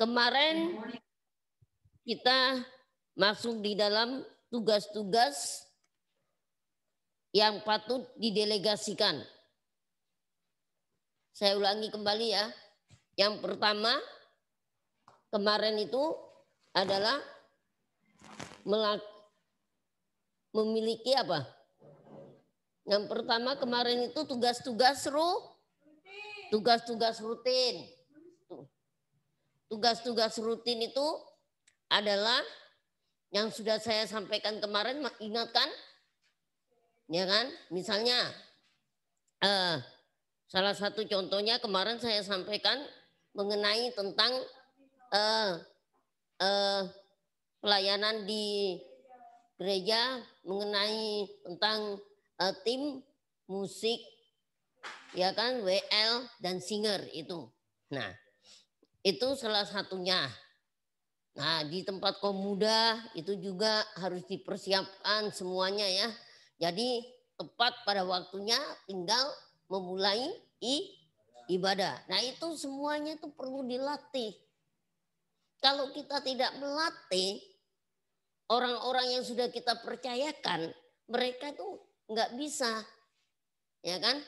Kemarin kita masuk di dalam tugas-tugas yang patut didelegasikan. Saya ulangi kembali ya. Yang pertama kemarin itu adalah memiliki apa? Yang pertama kemarin itu tugas-tugas ru, tugas-tugas rutin. Tugas-tugas rutin itu adalah yang sudah saya sampaikan kemarin ingatkan ya kan misalnya eh, salah satu contohnya kemarin saya sampaikan mengenai tentang eh, eh, pelayanan di gereja mengenai tentang eh, tim musik ya kan WL dan singer itu. Nah, itu salah satunya. Nah, di tempat komuda itu juga harus dipersiapkan semuanya ya. Jadi tepat pada waktunya tinggal memulai ibadah. Nah, itu semuanya itu perlu dilatih. Kalau kita tidak melatih orang-orang yang sudah kita percayakan, mereka itu nggak bisa. Ya kan?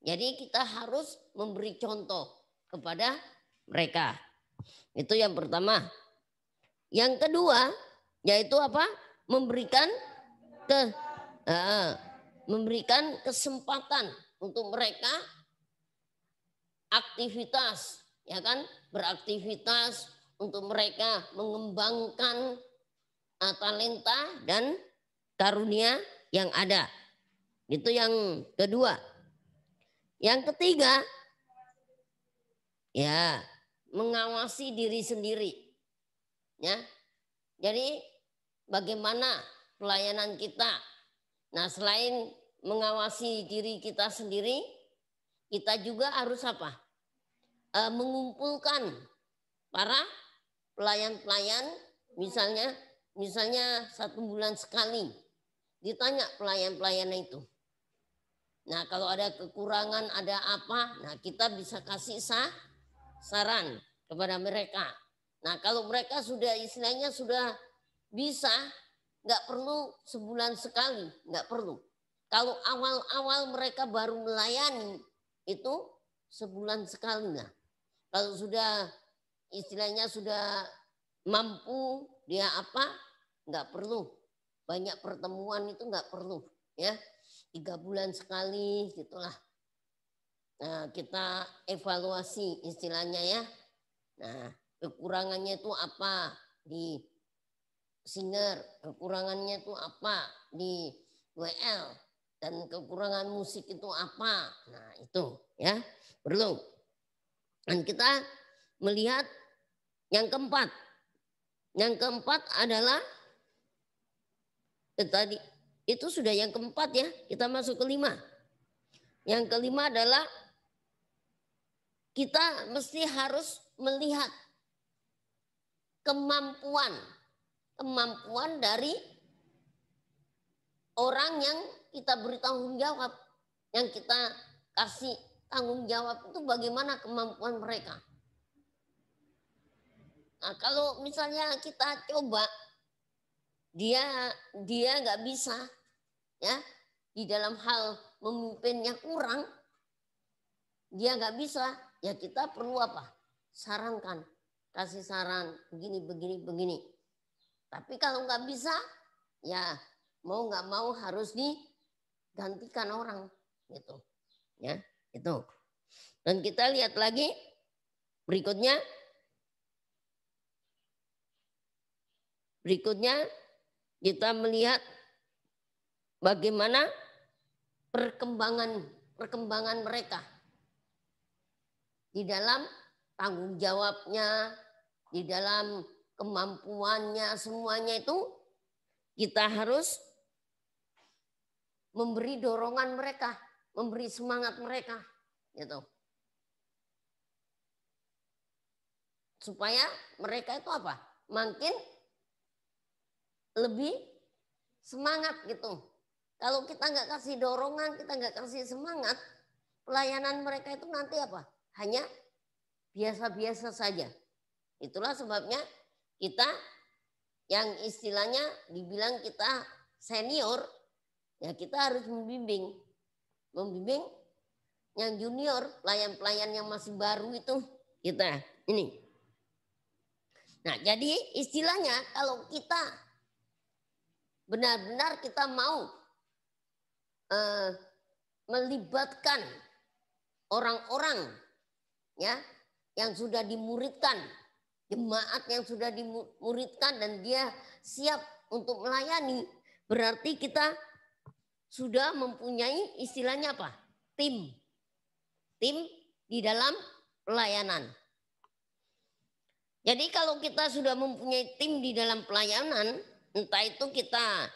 Jadi kita harus memberi contoh kepada mereka. Itu yang pertama. Yang kedua yaitu apa? Memberikan ke uh, memberikan kesempatan untuk mereka aktivitas ya kan beraktivitas untuk mereka mengembangkan uh, talenta dan karunia yang ada. Itu yang kedua. Yang ketiga Ya, mengawasi diri sendiri. Ya. Jadi bagaimana pelayanan kita? Nah, selain mengawasi diri kita sendiri, kita juga harus apa? E, mengumpulkan para pelayan-pelayan misalnya misalnya satu bulan sekali ditanya pelayan-pelayan itu. Nah, kalau ada kekurangan, ada apa? Nah, kita bisa kasih sah saran kepada mereka. Nah kalau mereka sudah istilahnya sudah bisa, nggak perlu sebulan sekali, nggak perlu. Kalau awal-awal mereka baru melayani itu sebulan sekali lah. Kalau sudah istilahnya sudah mampu dia apa nggak perlu banyak pertemuan itu nggak perlu ya tiga bulan sekali gitulah Nah, kita evaluasi istilahnya ya. Nah, kekurangannya itu apa di singer, kekurangannya itu apa di WL dan kekurangan musik itu apa. Nah, itu ya. Perlu. Dan kita melihat yang keempat. Yang keempat adalah eh, tadi itu sudah yang keempat ya. Kita masuk kelima. Yang kelima adalah kita mesti harus melihat kemampuan kemampuan dari orang yang kita beri tanggung jawab, yang kita kasih tanggung jawab itu bagaimana kemampuan mereka. Nah, kalau misalnya kita coba dia dia nggak bisa ya di dalam hal memimpinnya kurang dia nggak bisa ya kita perlu apa? Sarankan, kasih saran begini, begini, begini. Tapi kalau nggak bisa, ya mau nggak mau harus digantikan orang gitu. Ya, itu. Dan kita lihat lagi berikutnya. Berikutnya kita melihat bagaimana perkembangan perkembangan mereka di dalam tanggung jawabnya, di dalam kemampuannya, semuanya itu kita harus memberi dorongan mereka, memberi semangat mereka, gitu. Supaya mereka itu apa? Makin lebih semangat gitu. Kalau kita nggak kasih dorongan, kita nggak kasih semangat, pelayanan mereka itu nanti apa? hanya biasa-biasa saja. Itulah sebabnya kita yang istilahnya dibilang kita senior, ya kita harus membimbing. Membimbing yang junior, pelayan-pelayan yang masih baru itu kita ini. Nah, jadi istilahnya kalau kita benar-benar kita mau uh, melibatkan orang-orang ya yang sudah dimuridkan, jemaat yang sudah dimuridkan dan dia siap untuk melayani. Berarti kita sudah mempunyai istilahnya apa? Tim. Tim di dalam pelayanan. Jadi kalau kita sudah mempunyai tim di dalam pelayanan, entah itu kita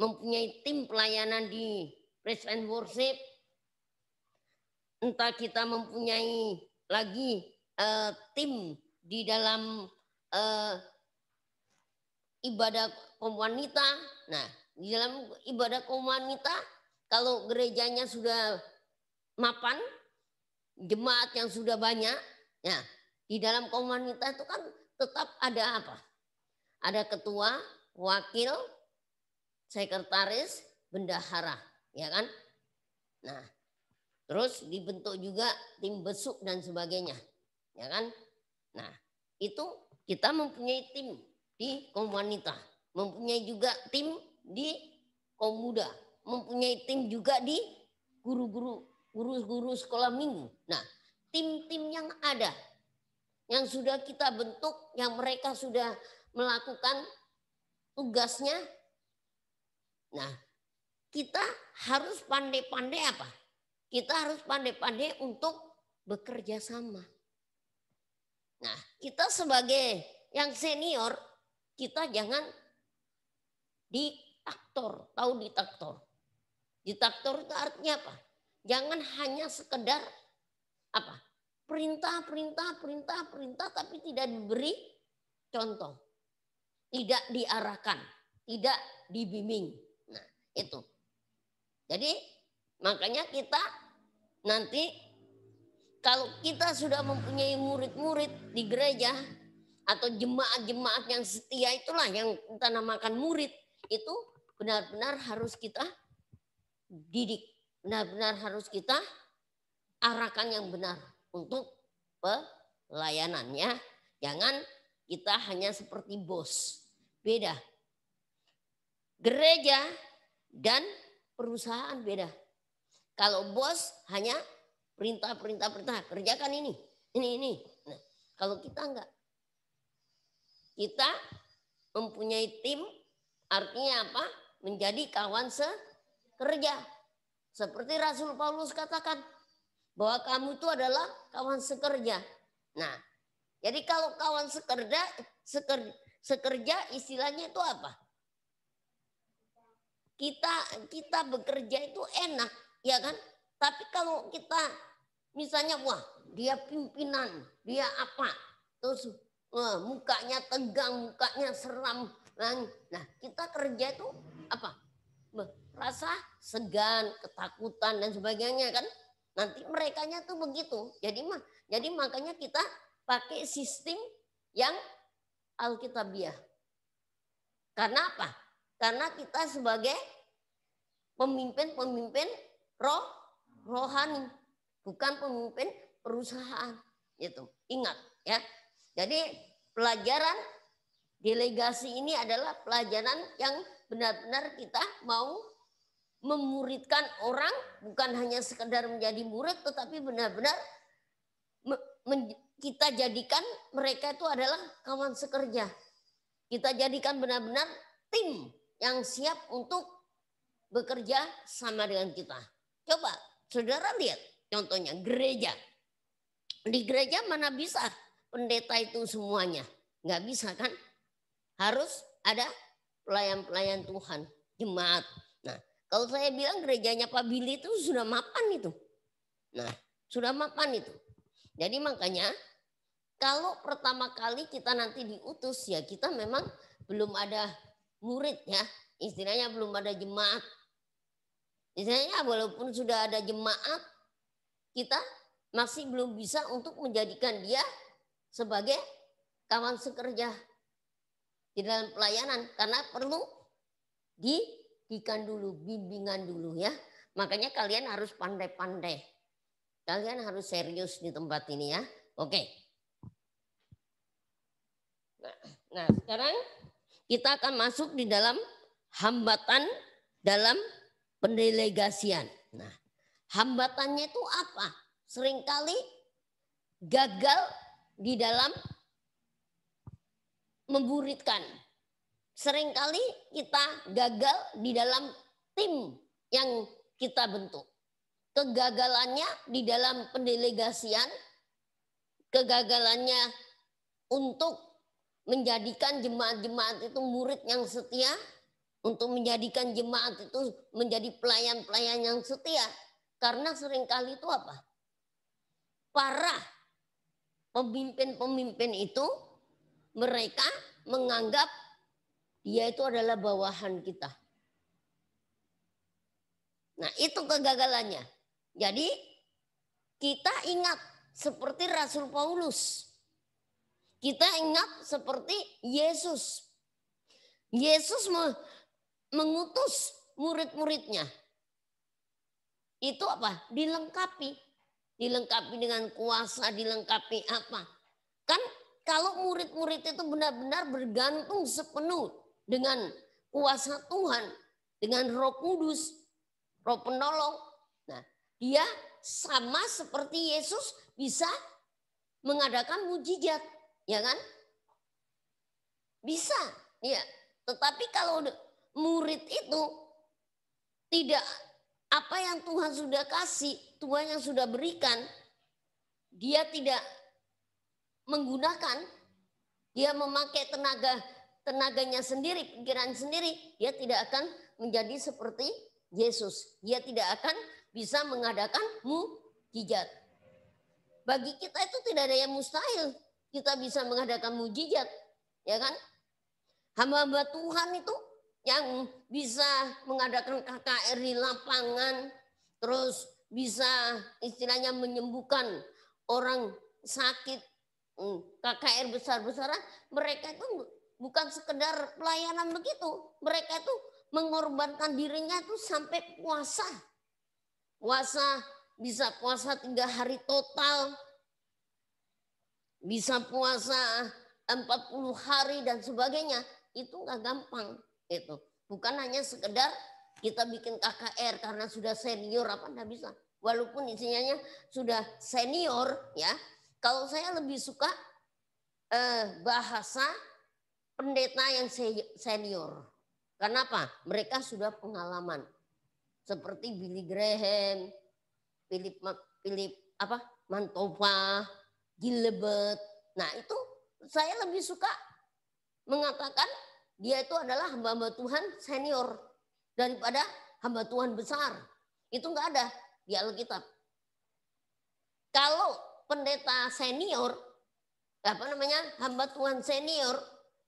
mempunyai tim pelayanan di praise and worship, entah kita mempunyai lagi uh, tim di dalam uh, ibadah kaum wanita. Nah, di dalam ibadah kaum wanita kalau gerejanya sudah mapan, jemaat yang sudah banyak, ya di dalam kaum wanita itu kan tetap ada apa? Ada ketua, wakil, sekretaris, bendahara, ya kan? Nah, Terus dibentuk juga tim besuk dan sebagainya. Ya kan? Nah, itu kita mempunyai tim di kaum wanita, mempunyai juga tim di kaum muda, mempunyai tim juga di guru-guru guru-guru sekolah minggu. Nah, tim-tim yang ada yang sudah kita bentuk, yang mereka sudah melakukan tugasnya. Nah, kita harus pandai-pandai apa? Kita harus pandai-pandai untuk bekerja sama. Nah, kita sebagai yang senior, kita jangan ditaktor, tahu ditaktor. Ditaktor itu artinya apa? Jangan hanya sekedar apa? Perintah, perintah, perintah, perintah tapi tidak diberi contoh. Tidak diarahkan, tidak dibimbing. Nah, itu. Jadi Makanya kita nanti kalau kita sudah mempunyai murid-murid di gereja atau jemaat-jemaat yang setia itulah yang kita namakan murid itu benar-benar harus kita didik, benar-benar harus kita arahkan yang benar untuk pelayanannya. Jangan kita hanya seperti bos. Beda. Gereja dan perusahaan beda. Kalau bos hanya perintah, perintah, perintah, kerjakan ini, ini, ini. Nah, kalau kita enggak, kita mempunyai tim, artinya apa? Menjadi kawan sekerja. Seperti Rasul Paulus katakan, bahwa kamu itu adalah kawan sekerja. Nah, jadi kalau kawan sekerja, seker, sekerja istilahnya itu apa? Kita kita bekerja itu enak, ya kan? Tapi kalau kita misalnya wah dia pimpinan, dia apa, terus wah, eh, mukanya tegang, mukanya seram, kan? nah kita kerja itu apa? Rasa segan, ketakutan dan sebagainya kan? Nanti nya tuh begitu. Jadi mah, jadi makanya kita pakai sistem yang alkitabiah. Karena apa? Karena kita sebagai pemimpin-pemimpin roh rohani, bukan pemimpin perusahaan. Itu ingat ya. Jadi pelajaran delegasi ini adalah pelajaran yang benar-benar kita mau memuridkan orang bukan hanya sekedar menjadi murid tetapi benar-benar kita jadikan mereka itu adalah kawan sekerja. Kita jadikan benar-benar tim yang siap untuk bekerja sama dengan kita. Coba saudara lihat contohnya gereja. Di gereja mana bisa pendeta itu semuanya? Nggak bisa kan? Harus ada pelayan-pelayan Tuhan, jemaat. Nah, kalau saya bilang gerejanya Pak Billy itu sudah mapan itu. Nah, sudah mapan itu. Jadi makanya kalau pertama kali kita nanti diutus ya kita memang belum ada murid ya. Istilahnya belum ada jemaat Misalnya walaupun sudah ada jemaat, kita masih belum bisa untuk menjadikan dia sebagai kawan sekerja di dalam pelayanan karena perlu didikan dulu, bimbingan dulu ya. Makanya kalian harus pandai-pandai. Kalian harus serius di tempat ini ya. Oke. Nah, nah sekarang kita akan masuk di dalam hambatan dalam pendelegasian. Nah, hambatannya itu apa? Seringkali gagal di dalam memburitkan. Seringkali kita gagal di dalam tim yang kita bentuk. Kegagalannya di dalam pendelegasian, kegagalannya untuk menjadikan jemaat-jemaat itu murid yang setia, untuk menjadikan jemaat itu menjadi pelayan-pelayan yang setia. Karena seringkali itu apa? Para pemimpin-pemimpin itu mereka menganggap dia itu adalah bawahan kita. Nah, itu kegagalannya. Jadi kita ingat seperti Rasul Paulus. Kita ingat seperti Yesus. Yesus mengutus murid-muridnya. Itu apa? Dilengkapi. Dilengkapi dengan kuasa, dilengkapi apa? Kan kalau murid-murid itu benar-benar bergantung sepenuh dengan kuasa Tuhan, dengan roh kudus, roh penolong. Nah, dia sama seperti Yesus bisa mengadakan mujizat, ya kan? Bisa, ya. Tetapi kalau murid itu tidak apa yang Tuhan sudah kasih, Tuhan yang sudah berikan, dia tidak menggunakan, dia memakai tenaga tenaganya sendiri, pikiran sendiri, dia tidak akan menjadi seperti Yesus. Dia tidak akan bisa mengadakan mujizat. Bagi kita itu tidak ada yang mustahil. Kita bisa mengadakan mujizat, ya kan? Hamba-hamba Tuhan itu yang bisa mengadakan KKR di lapangan, terus bisa istilahnya menyembuhkan orang sakit hmm, KKR besar-besaran, mereka itu bukan sekedar pelayanan begitu, mereka itu mengorbankan dirinya itu sampai puasa. Puasa bisa puasa tiga hari total, bisa puasa 40 hari dan sebagainya, itu nggak gampang itu bukan hanya sekedar kita bikin KKR karena sudah senior apa enggak bisa walaupun isinya sudah senior ya kalau saya lebih suka eh, bahasa pendeta yang senior kenapa mereka sudah pengalaman seperti Billy Graham Philip Philip apa Mantova Gilbert nah itu saya lebih suka mengatakan dia itu adalah hamba-hamba Tuhan senior daripada hamba Tuhan besar. Itu enggak ada di Alkitab. Kalau pendeta senior, apa namanya, hamba Tuhan senior,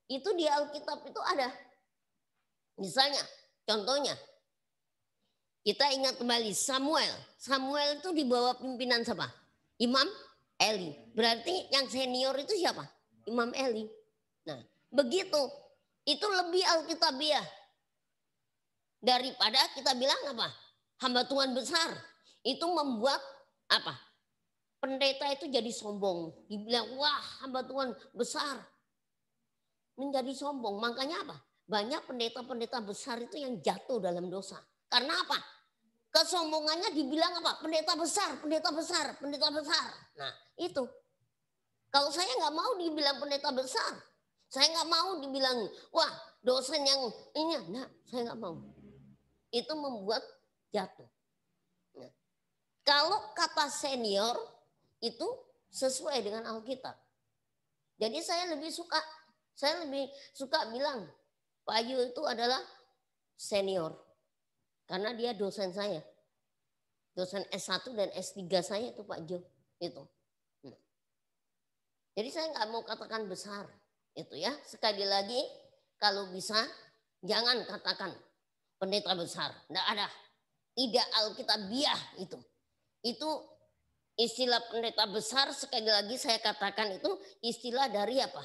itu di Alkitab itu ada. Misalnya, contohnya, kita ingat kembali Samuel. Samuel itu di bawah pimpinan siapa? Imam Eli. Berarti yang senior itu siapa? Imam Eli. Nah, begitu itu lebih alkitabiah. Daripada kita bilang apa? Hamba Tuhan besar. Itu membuat apa? Pendeta itu jadi sombong. Dibilang, wah hamba Tuhan besar. Menjadi sombong. Makanya apa? Banyak pendeta-pendeta besar itu yang jatuh dalam dosa. Karena apa? Kesombongannya dibilang apa? Pendeta besar, pendeta besar, pendeta besar. Nah itu. Kalau saya nggak mau dibilang pendeta besar, saya nggak mau dibilang, wah dosen yang ini, enggak, saya nggak mau. Itu membuat jatuh. Nah, kalau kata senior itu sesuai dengan Alkitab. Jadi saya lebih suka, saya lebih suka bilang Pak Ayu itu adalah senior. Karena dia dosen saya. Dosen S1 dan S3 saya itu Pak Jo. Itu. Nah. Jadi saya nggak mau katakan besar. Itu ya, sekali lagi kalau bisa jangan katakan pendeta besar. Tidak ada. Tidak Alkitabiah itu. Itu istilah pendeta besar sekali lagi saya katakan itu istilah dari apa?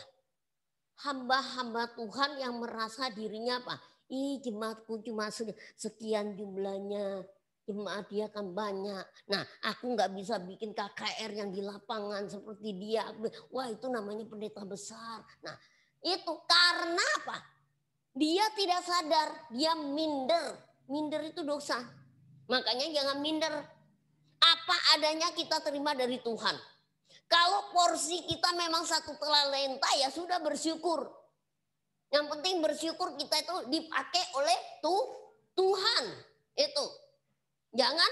Hamba-hamba Tuhan yang merasa dirinya apa? Ih jemaatku cuma sekian jumlahnya jemaat dia kan banyak. Nah, aku nggak bisa bikin KKR yang di lapangan seperti dia. Wah, itu namanya pendeta besar. Nah, itu karena apa? Dia tidak sadar, dia minder. Minder itu dosa. Makanya jangan minder. Apa adanya kita terima dari Tuhan. Kalau porsi kita memang satu telah lenta ya sudah bersyukur. Yang penting bersyukur kita itu dipakai oleh tuh, Tuhan. Itu Jangan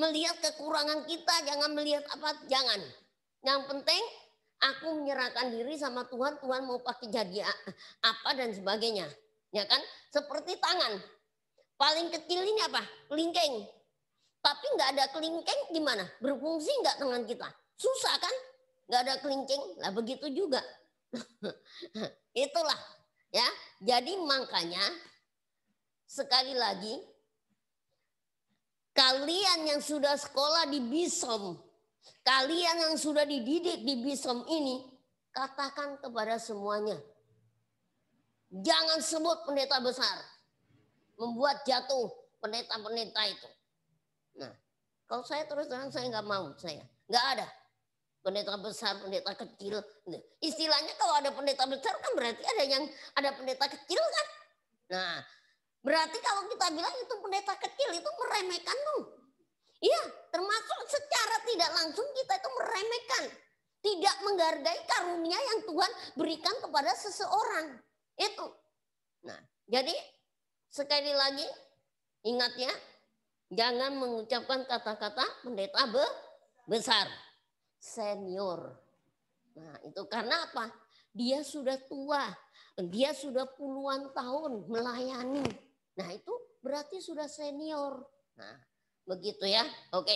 melihat kekurangan kita, jangan melihat apa, jangan. Yang penting aku menyerahkan diri sama Tuhan, Tuhan mau pakai jadi apa dan sebagainya. Ya kan? Seperti tangan. Paling kecil ini apa? Kelingking. Tapi nggak ada kelingking gimana? Berfungsi nggak tangan kita? Susah kan? Nggak ada kelingking. Lah begitu juga. Itulah ya. Jadi makanya sekali lagi Kalian yang sudah sekolah di Bisom, kalian yang sudah dididik di Bisom ini, katakan kepada semuanya. Jangan sebut pendeta besar. Membuat jatuh pendeta-pendeta itu. Nah, kalau saya terus terang saya nggak mau saya. Nggak ada pendeta besar, pendeta kecil. Nah, istilahnya kalau ada pendeta besar kan berarti ada yang ada pendeta kecil kan. Nah, Berarti kalau kita bilang itu pendeta kecil itu meremehkan tuh. Iya, termasuk secara tidak langsung kita itu meremehkan, tidak menghargai karunia yang Tuhan berikan kepada seseorang. Itu. Nah, jadi sekali lagi ingat ya, jangan mengucapkan kata-kata pendeta be besar, senior. Nah, itu karena apa? Dia sudah tua, dia sudah puluhan tahun melayani Nah itu berarti sudah senior. Nah begitu ya. Oke.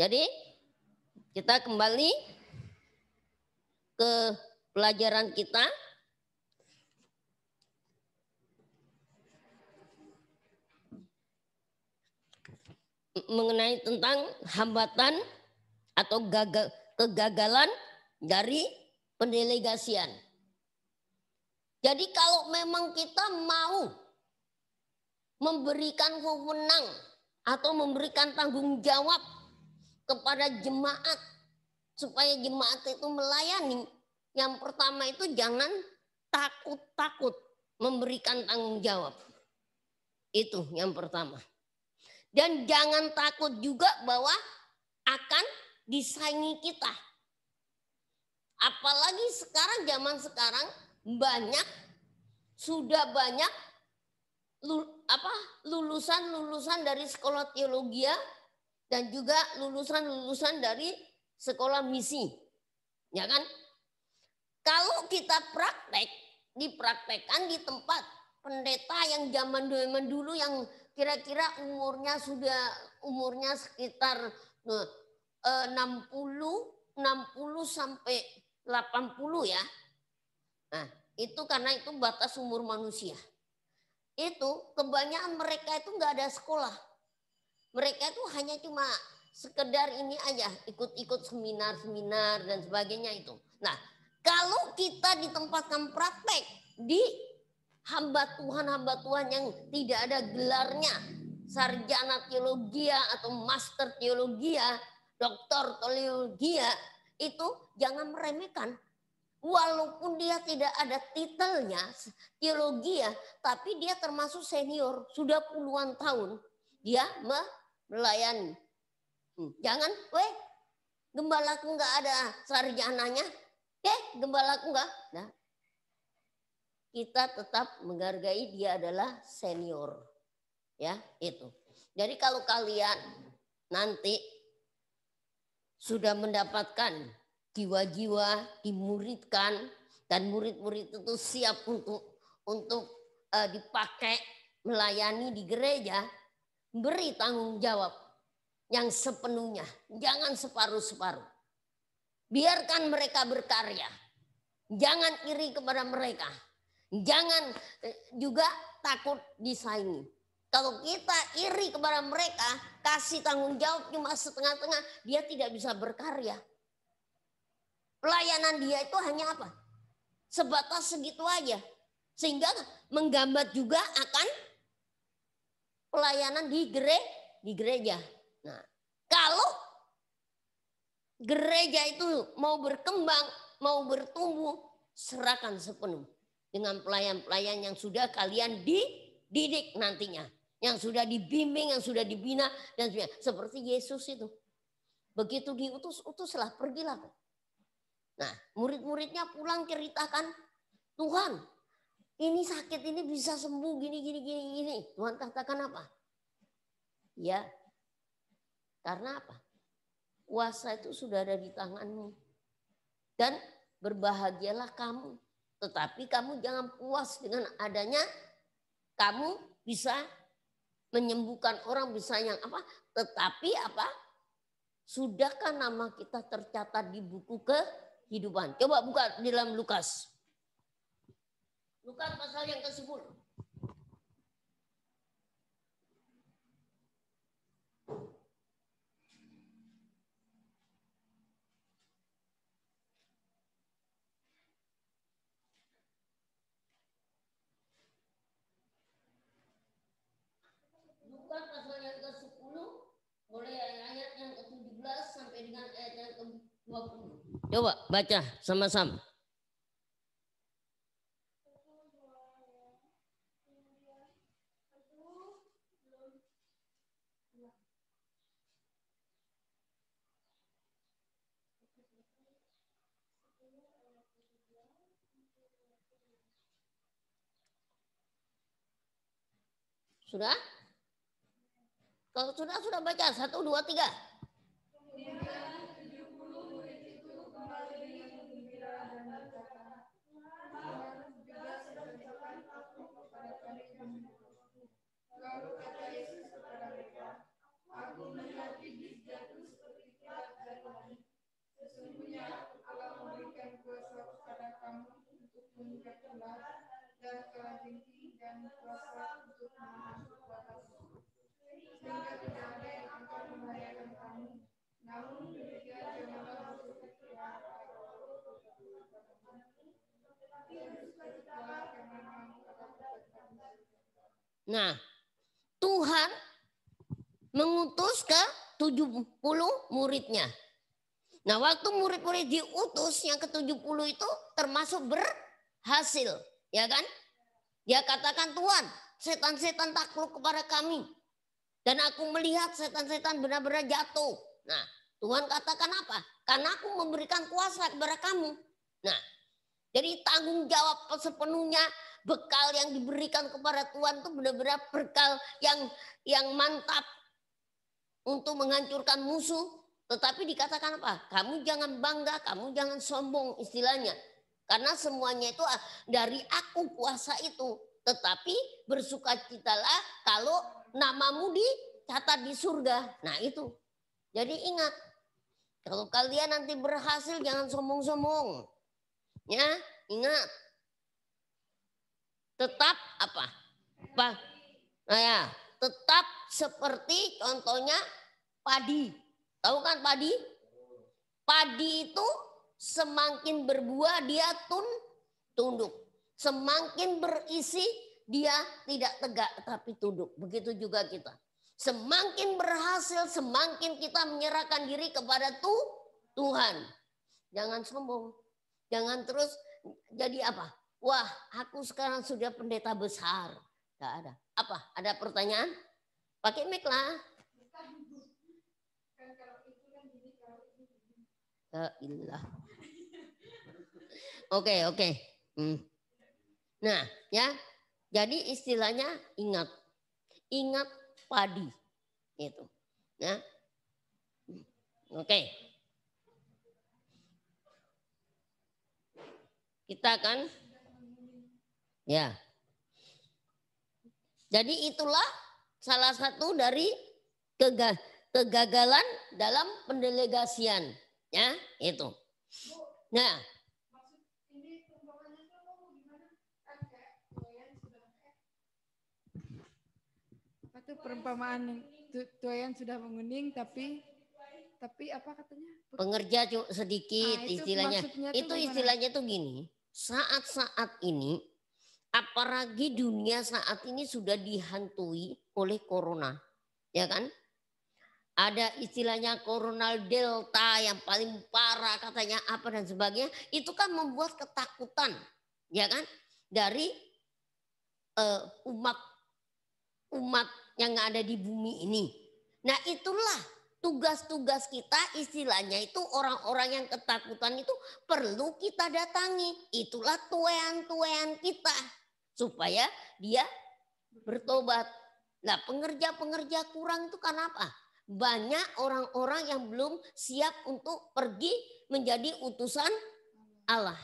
Jadi kita kembali ke pelajaran kita. mengenai tentang hambatan atau gagal, kegagalan dari pendelegasian. Jadi kalau memang kita mau memberikan wewenang atau memberikan tanggung jawab kepada jemaat supaya jemaat itu melayani, yang pertama itu jangan takut-takut memberikan tanggung jawab. Itu yang pertama. Dan jangan takut juga bahwa akan disaingi kita. Apalagi sekarang zaman sekarang banyak sudah banyak lul, apa lulusan-lulusan dari sekolah teologi ya, dan juga lulusan-lulusan dari sekolah misi. Ya kan? Kalau kita praktek, dipraktekkan di tempat pendeta yang zaman zaman dulu yang kira-kira umurnya sudah umurnya sekitar 60 eh, 60 eh, sampai 80 ya Nah, itu karena itu batas umur manusia. Itu kebanyakan mereka itu nggak ada sekolah. Mereka itu hanya cuma sekedar ini aja ikut-ikut seminar-seminar dan sebagainya itu. Nah, kalau kita ditempatkan praktek di hamba Tuhan hamba Tuhan yang tidak ada gelarnya sarjana teologi atau master teologi, doktor teologi, itu jangan meremehkan Walaupun dia tidak ada titelnya, teologi ya, tapi dia termasuk senior, sudah puluhan tahun. Dia melayani. Hmm. Jangan, weh, gembalaku nggak ada ah, sarjananya. Eh, gembalaku nggak Nah, kita tetap menghargai dia adalah senior. Ya, itu. Jadi kalau kalian nanti sudah mendapatkan jiwa-jiwa dimuridkan dan murid-murid itu siap untuk untuk uh, dipakai melayani di gereja, beri tanggung jawab yang sepenuhnya, jangan separuh-separuh. Biarkan mereka berkarya. Jangan iri kepada mereka. Jangan eh, juga takut disaingi. Kalau kita iri kepada mereka, kasih tanggung jawab cuma setengah-tengah, dia tidak bisa berkarya. Pelayanan dia itu hanya apa? Sebatas segitu aja. Sehingga menggambar juga akan pelayanan di gere di gereja. Nah, kalau gereja itu mau berkembang, mau bertumbuh, serahkan sepenuh dengan pelayan-pelayan yang sudah kalian dididik nantinya, yang sudah dibimbing, yang sudah dibina dan sebagainya. seperti Yesus itu. Begitu diutus, utuslah, pergilah. Nah, murid-muridnya pulang ceritakan, Tuhan, ini sakit ini bisa sembuh gini gini gini gini. Tuhan katakan apa? Ya. Karena apa? Kuasa itu sudah ada di tanganmu. Dan berbahagialah kamu. Tetapi kamu jangan puas dengan adanya kamu bisa menyembuhkan orang bisa yang apa? Tetapi apa? Sudahkah nama kita tercatat di buku ke kehidupan. Coba buka di dalam Lukas. Lukas pasal yang ke-10. pasal yang ke-10 mulai ayat yang ke-17 sampai dengan ayat yang ke-20. Coba baca sama-sama. Sudah? Kalau sudah, sudah baca. Satu, dua, tiga. Nah, Tuhan mengutus ke 70 muridnya. Nah waktu murid-murid diutus yang ke-70 itu termasuk berhasil. Ya kan? Dia katakan, Tuhan, setan-setan takluk kepada kami. Dan aku melihat setan-setan benar-benar jatuh. Nah, Tuhan katakan apa? Karena aku memberikan kuasa kepada kamu. Nah, jadi tanggung jawab sepenuhnya bekal yang diberikan kepada Tuhan itu benar-benar bekal yang yang mantap untuk menghancurkan musuh. Tetapi dikatakan apa? Kamu jangan bangga, kamu jangan sombong istilahnya. Karena semuanya itu ah, dari aku kuasa itu. Tetapi bersukacitalah kalau namamu dicatat di surga. Nah itu. Jadi ingat, kalau kalian nanti berhasil jangan sombong-sombong. Ya, ingat. Tetap apa? Apa? Nah ya, tetap seperti contohnya padi. Tahu kan padi? Padi itu Semakin berbuah dia tun, tunduk. Semakin berisi dia tidak tegak tapi tunduk. Begitu juga kita. Semakin berhasil, semakin kita menyerahkan diri kepada tu, Tuhan. Jangan sombong. Jangan terus jadi apa? Wah, aku sekarang sudah pendeta besar. Tidak ada. Apa? Ada pertanyaan? Pakai mic lah. Kan kan La ilah. Oke, oke. Hmm. Nah, ya. Jadi istilahnya ingat. Ingat padi. Itu. Ya. Oke. Okay. Kita akan ya. Jadi itulah salah satu dari kegagalan dalam pendelegasian, ya, itu. Nah, itu perumpamaan tuayan sudah menguning tapi tapi apa katanya? Pengerja sedikit nah, itu istilahnya. Itu tuh istilahnya tuh gini, saat-saat ini apalagi dunia saat ini sudah dihantui oleh corona, ya kan? Ada istilahnya coronal delta yang paling parah katanya apa dan sebagainya, itu kan membuat ketakutan, ya kan? Dari uh, umat umat yang ada di bumi ini. Nah itulah tugas-tugas kita istilahnya itu orang-orang yang ketakutan itu perlu kita datangi. Itulah tuean-tuean kita supaya dia bertobat. Nah pengerja-pengerja kurang itu karena apa? Banyak orang-orang yang belum siap untuk pergi menjadi utusan Allah.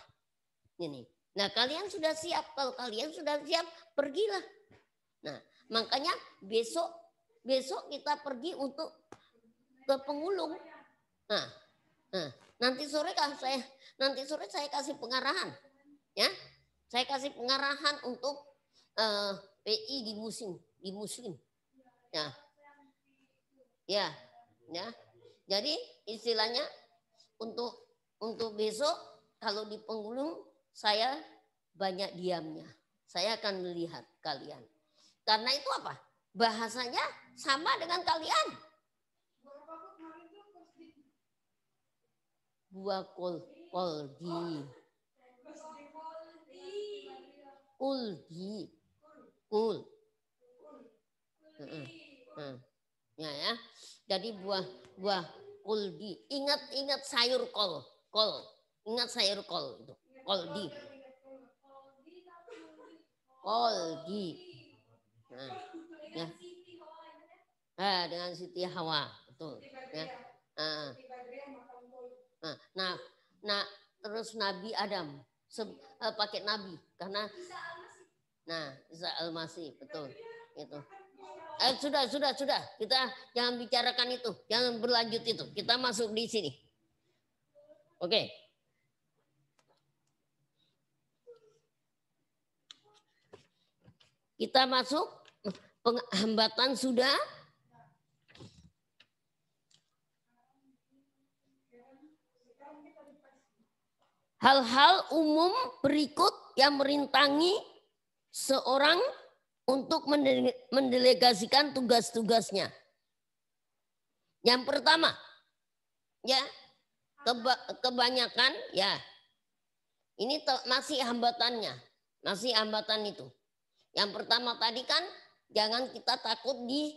Ini. Nah kalian sudah siap, kalau kalian sudah siap pergilah. Nah Makanya besok besok kita pergi untuk ke Pengulung. Nah, nah nanti sore kan saya nanti sore saya kasih pengarahan, ya. Saya kasih pengarahan untuk uh, eh, PI di musim, di Muslim. Ya, ya, ya. Jadi istilahnya untuk untuk besok kalau di Pengulung saya banyak diamnya. Saya akan melihat kalian. Karena itu apa? Bahasanya sama dengan kalian. Buah kol koldi. di. Kul. di. Mm. Ya ya. Jadi buah buah koldi. Ingat-ingat sayur kol, kol. Ingat sayur kol di. Kol di. Nah, ya. Nah, dengan Siti Hawa, betul. Ya. Ah, ah. Ah, nah, nah, terus Nabi Adam se, uh, eh, pakai Nabi karena Nah, Isa Al-Masih, betul. Itu. Eh, sudah, sudah, sudah. Kita jangan bicarakan itu, jangan berlanjut itu. Kita masuk di sini. Oke. Kita masuk penghambatan sudah hal-hal umum berikut yang merintangi seorang untuk mendelegasikan tugas-tugasnya. Yang pertama, ya keba kebanyakan ya ini masih hambatannya, masih hambatan itu. Yang pertama tadi kan jangan kita takut di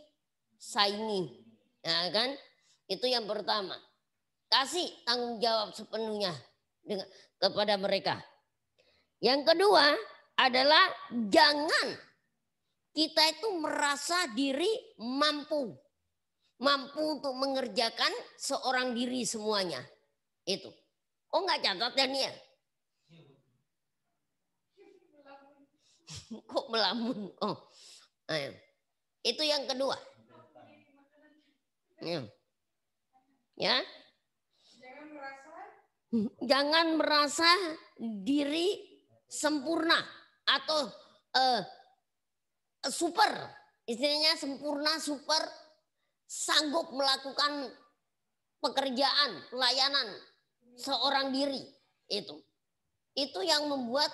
disaingi. Ya kan? Itu yang pertama. Kasih tanggung jawab sepenuhnya dengan, kepada mereka. Yang kedua adalah jangan kita itu merasa diri mampu. Mampu untuk mengerjakan seorang diri semuanya. Itu. Oh nggak catat ya Nia? Kok melamun? Oh Eh, itu yang kedua. Ya. Jangan merasa, ya. Jangan merasa diri sempurna atau uh, super. Istilahnya sempurna, super sanggup melakukan pekerjaan, pelayanan seorang diri itu. Itu yang membuat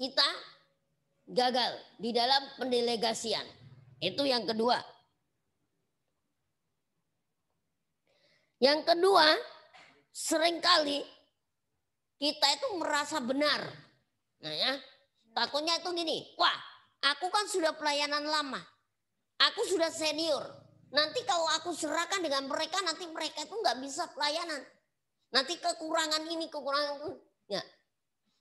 kita gagal di dalam pendelegasian. Itu yang kedua. Yang kedua, seringkali kita itu merasa benar. Nah ya, takutnya itu gini, wah aku kan sudah pelayanan lama, aku sudah senior. Nanti kalau aku serahkan dengan mereka, nanti mereka itu nggak bisa pelayanan. Nanti kekurangan ini, kekurangan itu. Ya,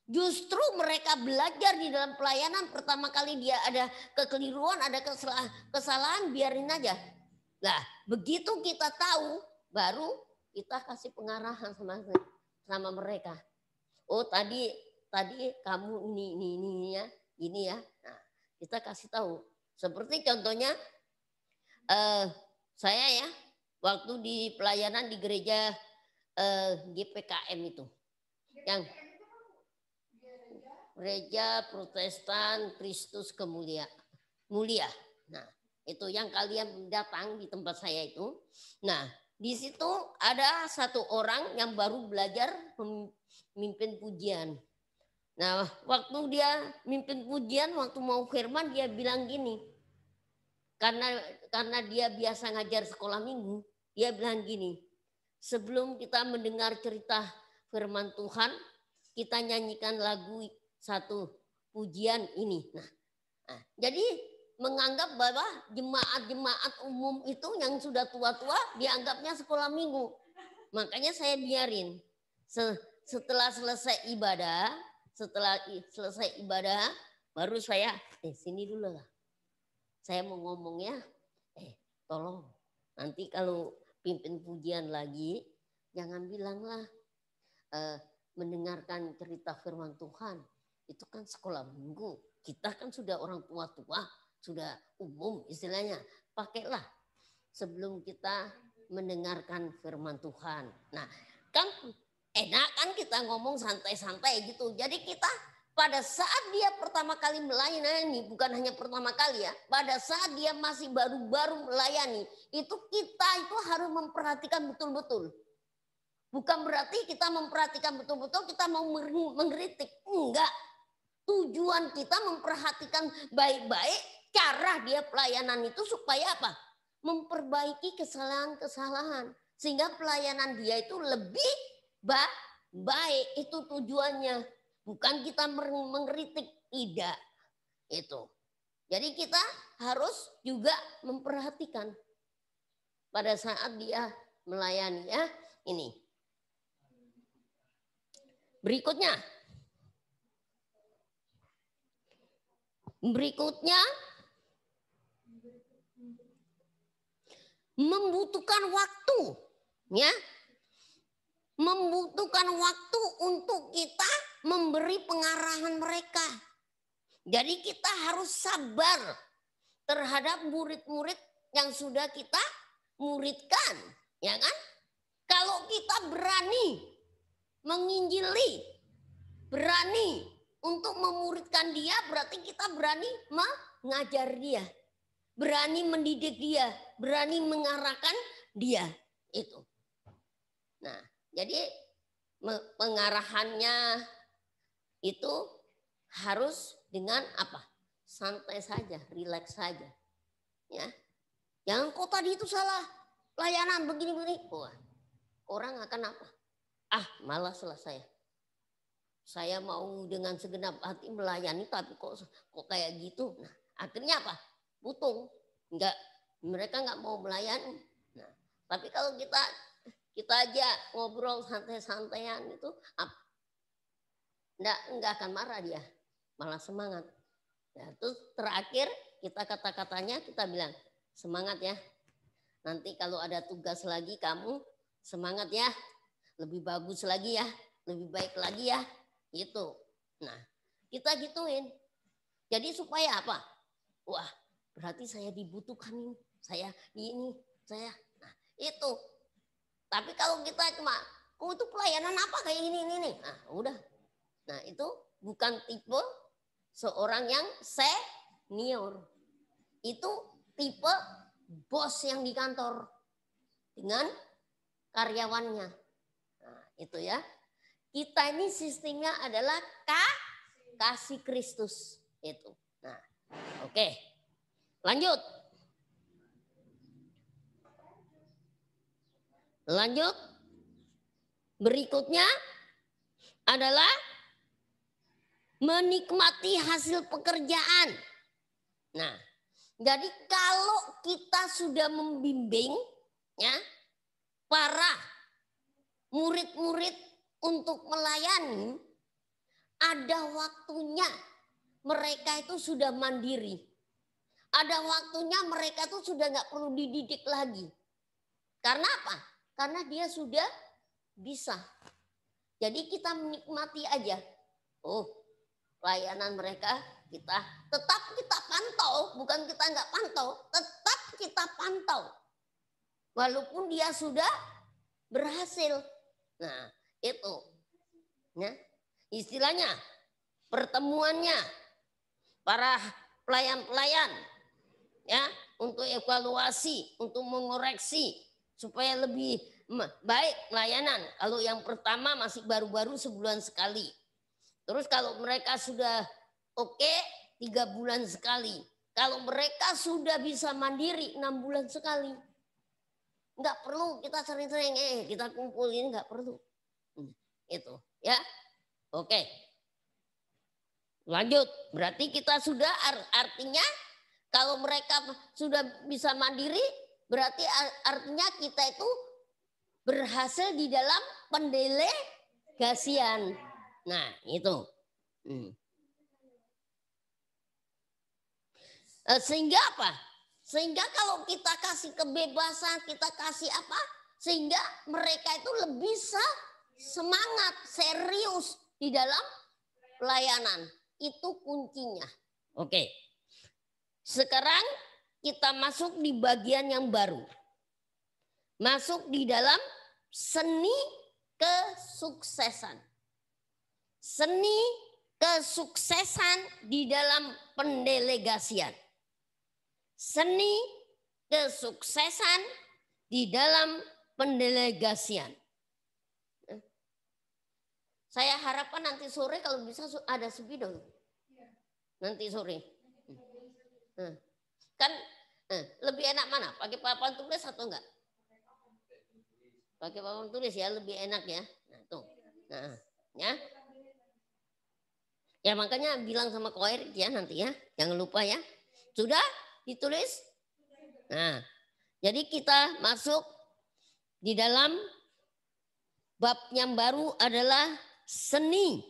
Justru mereka belajar di dalam pelayanan pertama kali dia ada kekeliruan, ada kesalahan, kesalahan biarin aja. lah begitu kita tahu, baru kita kasih pengarahan sama sama mereka. Oh, tadi tadi kamu ini ini ini, ini ya, ini ya. Nah, kita kasih tahu. Seperti contohnya eh, saya ya, waktu di pelayanan di gereja eh, GPKM itu, yang gereja Protestan Kristus kemulia mulia. Nah, itu yang kalian datang di tempat saya itu. Nah, di situ ada satu orang yang baru belajar memimpin pujian. Nah, waktu dia mimpin pujian, waktu mau firman dia bilang gini. Karena karena dia biasa ngajar sekolah minggu, dia bilang gini. Sebelum kita mendengar cerita firman Tuhan, kita nyanyikan lagu satu pujian ini. Nah, nah jadi menganggap bahwa jemaat-jemaat umum itu yang sudah tua-tua dianggapnya sekolah minggu. Makanya saya biarin. Setelah selesai ibadah, setelah selesai ibadah, baru saya, eh sini dulu lah. Saya mau ngomongnya, eh tolong nanti kalau pimpin pujian lagi, jangan bilanglah eh, mendengarkan cerita firman Tuhan itu kan sekolah minggu. Kita kan sudah orang tua-tua, sudah umum istilahnya. Pakailah sebelum kita mendengarkan firman Tuhan. Nah, kan enak kan kita ngomong santai-santai gitu. Jadi kita pada saat dia pertama kali melayani, bukan hanya pertama kali ya, pada saat dia masih baru-baru melayani, itu kita itu harus memperhatikan betul-betul. Bukan berarti kita memperhatikan betul-betul kita mau mengkritik, enggak. Tujuan kita memperhatikan baik-baik cara dia pelayanan itu supaya apa? Memperbaiki kesalahan-kesalahan. Sehingga pelayanan dia itu lebih baik. Itu tujuannya. Bukan kita mengkritik. Tidak. Itu. Jadi kita harus juga memperhatikan pada saat dia melayani ya ini. Berikutnya, Berikutnya, membutuhkan waktu, ya, membutuhkan waktu untuk kita memberi pengarahan mereka. Jadi kita harus sabar terhadap murid-murid yang sudah kita muridkan, ya kan? Kalau kita berani menginjili, berani untuk memuridkan dia berarti kita berani mengajar dia. Berani mendidik dia. Berani mengarahkan dia. Itu. Nah jadi pengarahannya itu harus dengan apa? Santai saja, rileks saja. Ya. Jangan kok tadi itu salah. layanan begini-begini. Wah, orang akan apa? Ah, malah selesai saya mau dengan segenap hati melayani tapi kok kok kayak gitu nah akhirnya apa putung nggak mereka nggak mau melayani nah tapi kalau kita kita aja ngobrol santai-santaian itu nggak nggak akan marah dia malah semangat nah terus terakhir kita kata-katanya kita bilang semangat ya nanti kalau ada tugas lagi kamu semangat ya lebih bagus lagi ya lebih baik lagi ya itu, Nah, kita gituin. Jadi supaya apa? Wah, berarti saya dibutuhkan ini. Saya ini, saya. Nah, itu. Tapi kalau kita cuma, oh itu pelayanan apa kayak ini, ini, ini. Nah, udah. Nah, itu bukan tipe seorang yang senior. Itu tipe bos yang di kantor dengan karyawannya. Nah, itu ya. Kita ini sistemnya adalah ka, kasih Kristus itu. Nah, oke. Okay. Lanjut. Lanjut. Berikutnya adalah menikmati hasil pekerjaan. Nah, jadi kalau kita sudah membimbing ya para murid-murid untuk melayani ada waktunya mereka itu sudah mandiri. Ada waktunya mereka itu sudah nggak perlu dididik lagi. Karena apa? Karena dia sudah bisa. Jadi kita menikmati aja. Oh, layanan mereka kita tetap kita pantau, bukan kita nggak pantau, tetap kita pantau. Walaupun dia sudah berhasil. Nah, itu. Ya. Istilahnya, pertemuannya, para pelayan-pelayan ya untuk evaluasi, untuk mengoreksi supaya lebih baik pelayanan. Kalau yang pertama masih baru-baru sebulan sekali. Terus kalau mereka sudah oke okay, tiga bulan sekali. Kalau mereka sudah bisa mandiri enam bulan sekali. Nggak perlu kita sering-sering eh kita kumpulin nggak perlu itu ya. Oke. Lanjut, berarti kita sudah artinya kalau mereka sudah bisa mandiri, berarti artinya kita itu berhasil di dalam pendelegasian. Nah, itu. Hmm. Eh, sehingga apa? Sehingga kalau kita kasih kebebasan, kita kasih apa? Sehingga mereka itu lebih bisa semangat serius di dalam pelayanan. Itu kuncinya. Oke. Sekarang kita masuk di bagian yang baru. Masuk di dalam seni kesuksesan. Seni kesuksesan di dalam pendelegasian. Seni kesuksesan di dalam pendelegasian. Saya harapkan nanti sore kalau bisa ada sebidang. Nanti sore. Hmm. Hmm. Kan hmm, lebih enak mana? Pakai papan tulis atau enggak? Pakai papan tulis ya lebih enak ya. Nah, tuh. Nah, ya. Ya makanya bilang sama koir ya nanti ya. Jangan lupa ya. Sudah ditulis? Nah, jadi kita masuk di dalam bab yang baru adalah seni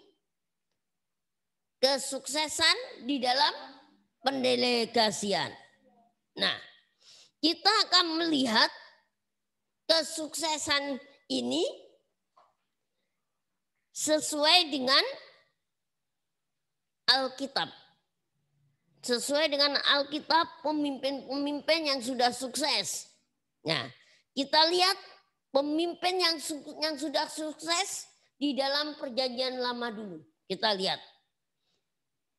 kesuksesan di dalam pendelegasian. Nah, kita akan melihat kesuksesan ini sesuai dengan Alkitab. Sesuai dengan Alkitab pemimpin-pemimpin yang sudah sukses. Nah, kita lihat pemimpin yang yang sudah sukses di dalam perjanjian lama dulu. Kita lihat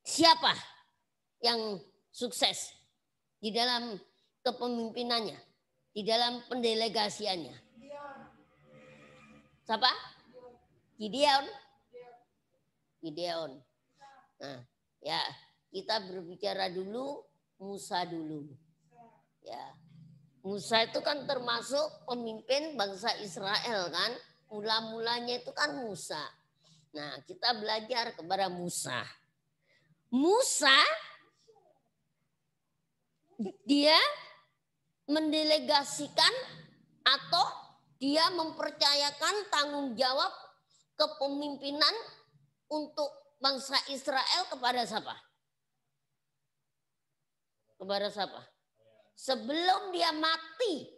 siapa yang sukses di dalam kepemimpinannya, di dalam pendelegasiannya. Siapa? Gideon. Gideon. Nah, ya kita berbicara dulu Musa dulu. Ya. Musa itu kan termasuk pemimpin bangsa Israel kan? Mula-mulanya itu kan Musa. Nah, kita belajar kepada Musa. Musa dia mendelegasikan atau dia mempercayakan tanggung jawab kepemimpinan untuk bangsa Israel kepada siapa? Kepada siapa? Sebelum dia mati,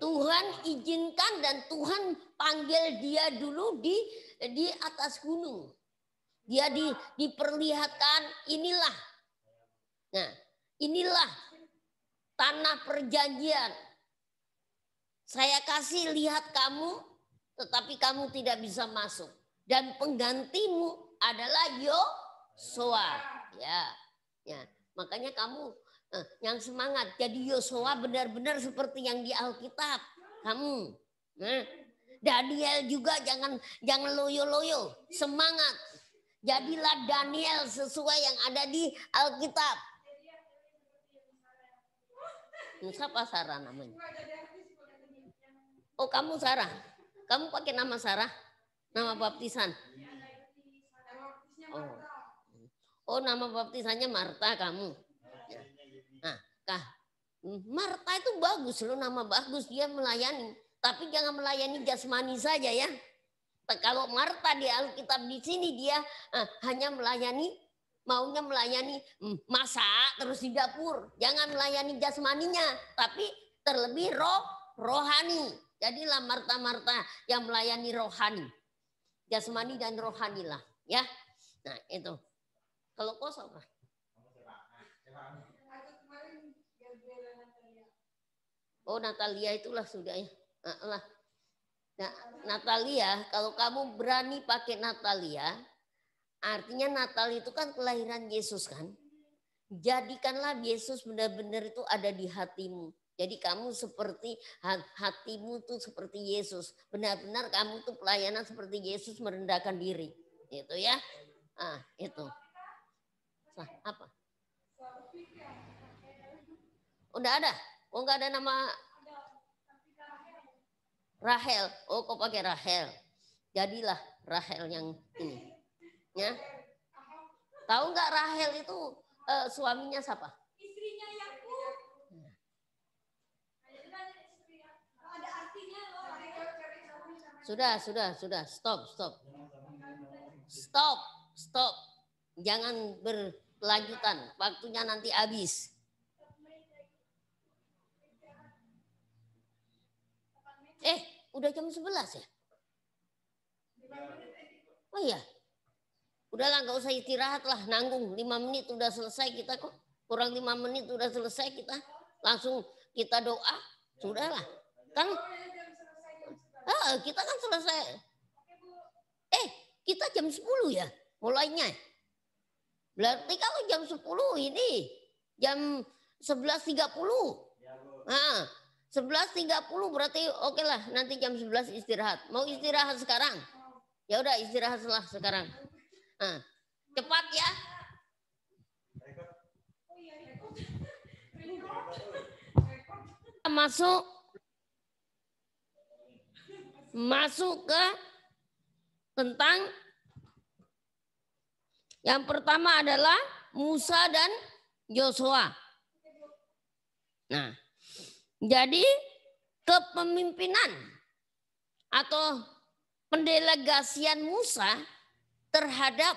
Tuhan izinkan dan Tuhan panggil dia dulu di di atas gunung. Dia di, diperlihatkan inilah. Nah, inilah tanah perjanjian. Saya kasih lihat kamu tetapi kamu tidak bisa masuk dan penggantimu adalah Yosua. Ya. Ya. Makanya kamu Eh, yang semangat. Jadi Yosua benar-benar seperti yang di Alkitab. Kamu. Nah, Daniel juga jangan jangan loyo-loyo, semangat. Jadilah Daniel sesuai yang ada di Alkitab. Siapa Sarah namanya? Oh kamu Sarah, kamu pakai nama Sarah, nama baptisan. Oh, oh nama baptisannya Marta kamu. Nah, kah Marta itu bagus loh nama bagus dia melayani, tapi jangan melayani jasmani saja ya. Nah, kalau Marta di Alkitab di sini dia eh, hanya melayani maunya melayani hmm, masak terus di dapur, jangan melayani jasmaninya, tapi terlebih roh rohani. Jadilah Marta-Marta yang melayani rohani. Jasmani dan rohanilah ya. Nah, itu. Kalau kosong Oh Natalia itulah sudah ya. Nah, lah. Nah, Natalia, kalau kamu berani pakai Natalia, artinya Natal itu kan kelahiran Yesus kan. Jadikanlah Yesus benar-benar itu ada di hatimu. Jadi kamu seperti hatimu tuh seperti Yesus. Benar-benar kamu tuh pelayanan seperti Yesus merendahkan diri. Itu ya. Ah, itu. Nah, apa? Udah ada? Oh nggak ada nama Rahel. Oh kok pakai Rahel. Jadilah Rahel yang ini. Ya. Tahu nggak Rahel itu uh, suaminya siapa? Istrinya Sudah, sudah, sudah. Stop, stop. Stop, stop. Jangan berkelanjutan. Waktunya nanti habis. Eh, udah jam 11 ya? Oh iya. Udahlah gak usah istirahat lah, nanggung. 5 menit udah selesai kita kok. Kurang 5 menit udah selesai kita. Langsung kita doa. Sudahlah. Kan ah, kita kan selesai. Eh, kita jam 10 ya mulainya. Berarti kalau jam 10 ini jam 11.30 11.30 berarti oke okay lah nanti jam 11 istirahat. Mau istirahat sekarang? Ya udah istirahatlah sekarang. Nah, cepat ya. Masuk masuk ke tentang yang pertama adalah Musa dan Yosua. Nah, jadi kepemimpinan atau pendelegasian Musa terhadap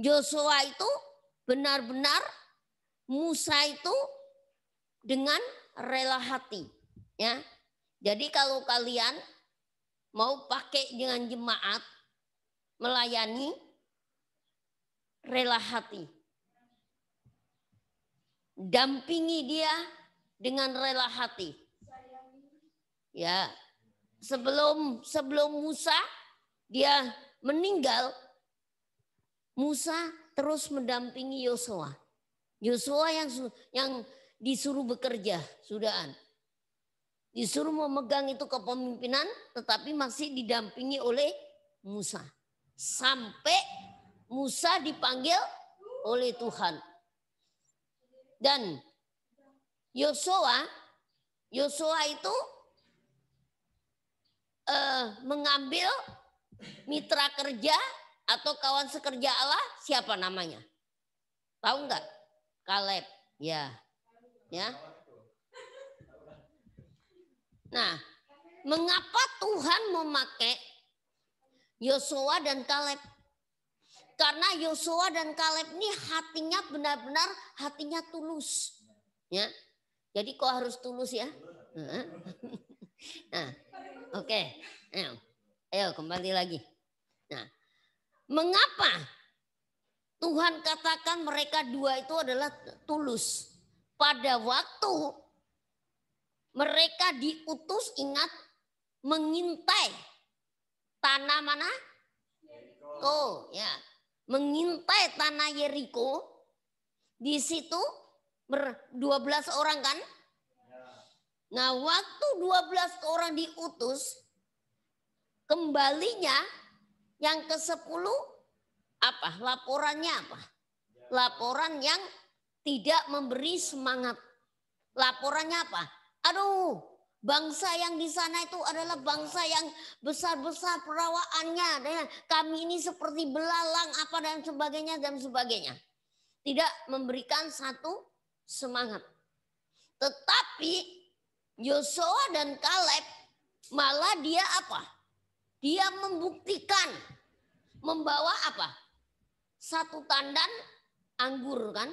Joshua itu benar-benar Musa itu dengan rela hati ya. Jadi kalau kalian mau pakai dengan jemaat melayani rela hati. Dampingi dia dengan rela hati. Ya. Sebelum sebelum Musa dia meninggal, Musa terus mendampingi Yosua. Yosua yang yang disuruh bekerja sudahan. Disuruh memegang itu kepemimpinan tetapi masih didampingi oleh Musa. Sampai Musa dipanggil oleh Tuhan. Dan Yosua, Yosua itu eh, mengambil mitra kerja atau kawan sekerja Allah siapa namanya? Tahu nggak? Kaleb. Ya. Ya. Nah, mengapa Tuhan memakai Yosua dan Kaleb? Karena Yosua dan Kaleb ini hatinya benar-benar hatinya tulus. Ya. Jadi kok harus tulus ya? Nah, oke. Okay. Ayo, ayo kembali lagi. Nah, mengapa Tuhan katakan mereka dua itu adalah tulus? Pada waktu mereka diutus ingat mengintai tanah mana? Yeriko. Oh, ya. Mengintai tanah Yeriko. Di situ ber-12 orang kan? Nah, waktu 12 orang diutus, kembalinya yang ke-10 apa? Laporannya apa? Laporan yang tidak memberi semangat. Laporannya apa? Aduh, bangsa yang di sana itu adalah bangsa yang besar-besar perawaannya. Kami ini seperti belalang apa dan sebagainya dan sebagainya. Tidak memberikan satu semangat. Tetapi Yosua dan Kaleb malah dia apa? Dia membuktikan membawa apa? Satu tandan anggur kan?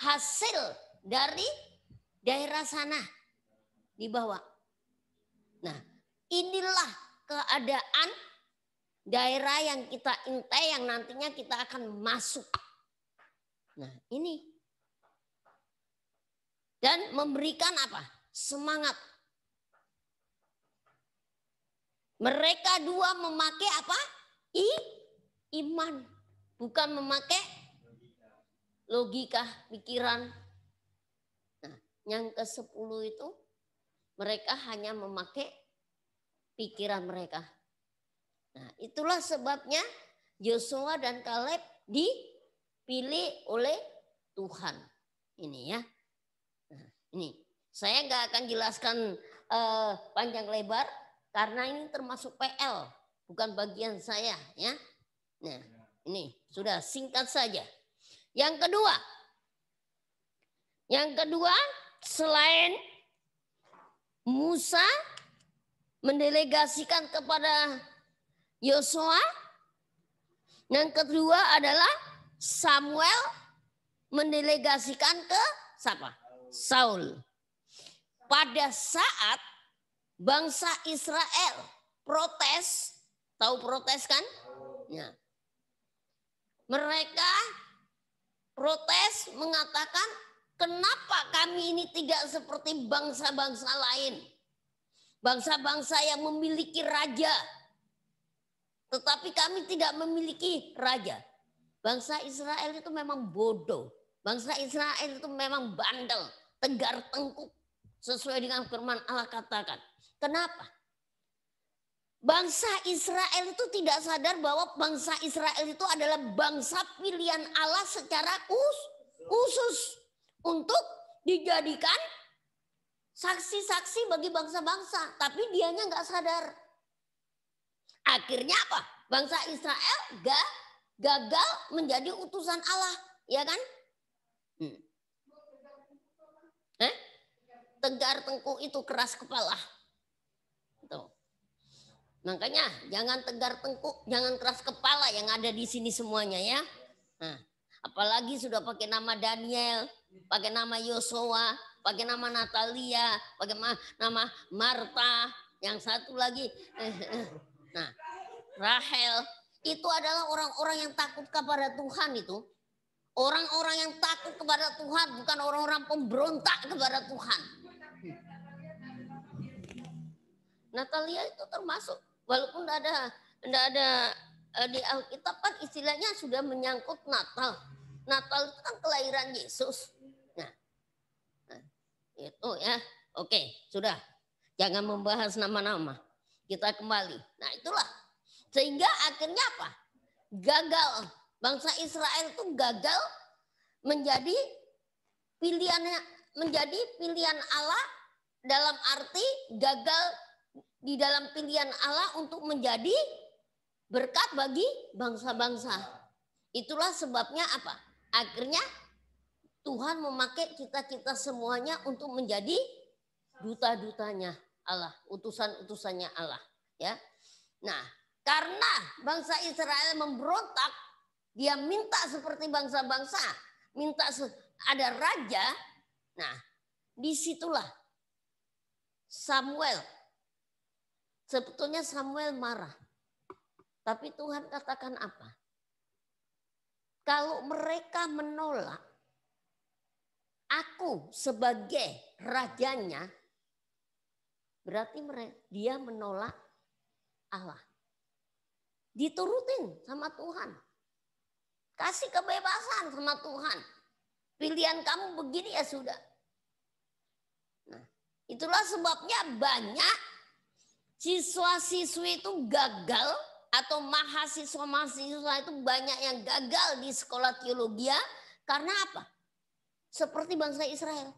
Hasil dari daerah sana dibawa. Nah, inilah keadaan daerah yang kita intai yang nantinya kita akan masuk. Nah, ini dan memberikan apa? Semangat. Mereka dua memakai apa? I iman, bukan memakai logika, pikiran. Nah, yang ke sepuluh itu mereka hanya memakai pikiran mereka. Nah, itulah sebabnya Yosua dan Kaleb dipilih oleh Tuhan. Ini ya. Ini saya nggak akan jelaskan uh, panjang lebar karena ini termasuk PL, bukan bagian saya ya. Nah, ini sudah singkat saja. Yang kedua, yang kedua selain Musa mendelegasikan kepada Yosua, yang kedua adalah Samuel mendelegasikan ke siapa? Saul. Pada saat bangsa Israel protes, tahu protes kan? Ya. Mereka protes mengatakan, "Kenapa kami ini tidak seperti bangsa-bangsa lain? Bangsa-bangsa yang memiliki raja, tetapi kami tidak memiliki raja." Bangsa Israel itu memang bodoh. Bangsa Israel itu memang bandel tegar tengkuk sesuai dengan firman Allah katakan. Kenapa? Bangsa Israel itu tidak sadar bahwa bangsa Israel itu adalah bangsa pilihan Allah secara khusus untuk dijadikan saksi-saksi bagi bangsa-bangsa. Tapi dianya nggak sadar. Akhirnya apa? Bangsa Israel gak, gagal menjadi utusan Allah. Ya kan? tegar tengkuk itu keras kepala. Tuh. Gitu. Makanya jangan tegar tengkuk, jangan keras kepala yang ada di sini semuanya ya. Nah, apalagi sudah pakai nama Daniel, pakai nama Yosua, pakai nama Natalia, pakai ma nama Marta, yang satu lagi nah Rahel itu adalah orang-orang yang takut kepada Tuhan itu. Orang-orang yang takut kepada Tuhan bukan orang-orang pemberontak kepada Tuhan. Natalia itu termasuk walaupun tidak ada tidak ada eh, di Alkitab kan istilahnya sudah menyangkut Natal. Natal itu kan kelahiran Yesus. Nah, nah itu ya. Oke, sudah. Jangan membahas nama-nama. Kita kembali. Nah, itulah. Sehingga akhirnya apa? Gagal. Bangsa Israel itu gagal menjadi pilihannya menjadi pilihan Allah dalam arti gagal di dalam pilihan Allah untuk menjadi berkat bagi bangsa-bangsa. Itulah sebabnya apa? Akhirnya Tuhan memakai kita-kita semuanya untuk menjadi duta-dutanya Allah, utusan-utusannya Allah, ya. Nah, karena bangsa Israel memberontak, dia minta seperti bangsa-bangsa, minta ada raja. Nah, disitulah Samuel Sebetulnya Samuel marah. Tapi Tuhan katakan apa? Kalau mereka menolak aku sebagai rajanya, berarti dia menolak Allah. Diturutin sama Tuhan. Kasih kebebasan sama Tuhan. Pilihan kamu begini ya sudah. Nah, itulah sebabnya banyak siswa-siswi itu gagal atau mahasiswa-mahasiswa itu banyak yang gagal di sekolah teologi ya karena apa? Seperti bangsa Israel.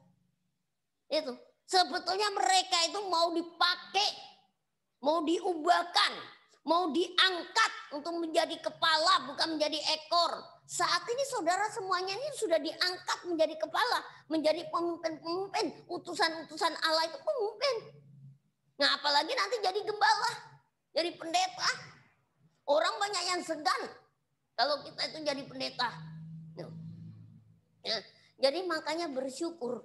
Itu. Sebetulnya mereka itu mau dipakai, mau diubahkan, mau diangkat untuk menjadi kepala bukan menjadi ekor. Saat ini saudara semuanya ini sudah diangkat menjadi kepala, menjadi pemimpin-pemimpin, utusan-utusan Allah itu pemimpin Nah apalagi nanti jadi gembala, jadi pendeta. Orang banyak yang segan kalau kita itu jadi pendeta. Ya. jadi makanya bersyukur.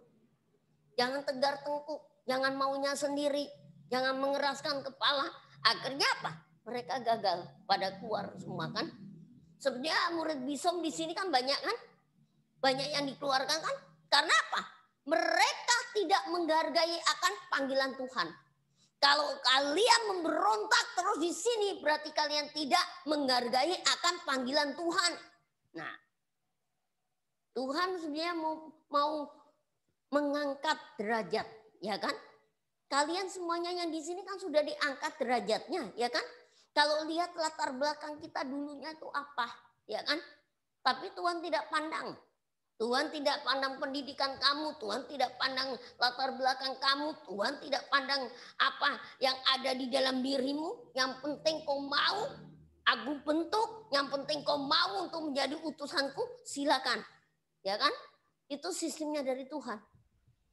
Jangan tegar tengkuk, jangan maunya sendiri, jangan mengeraskan kepala. Akhirnya apa? Mereka gagal pada keluar semua kan. Sebenarnya murid bisom di sini kan banyak kan? Banyak yang dikeluarkan kan? Karena apa? Mereka tidak menghargai akan panggilan Tuhan. Kalau kalian memberontak terus di sini, berarti kalian tidak menghargai akan panggilan Tuhan. Nah, Tuhan sebenarnya mau, mau mengangkat derajat, ya kan? Kalian semuanya yang di sini kan sudah diangkat derajatnya, ya kan? Kalau lihat latar belakang kita dulunya itu apa, ya kan? Tapi Tuhan tidak pandang. Tuhan tidak pandang pendidikan kamu, Tuhan tidak pandang latar belakang kamu, Tuhan tidak pandang apa yang ada di dalam dirimu. Yang penting kau mau, aku bentuk, yang penting kau mau untuk menjadi utusanku, silakan. Ya kan? Itu sistemnya dari Tuhan.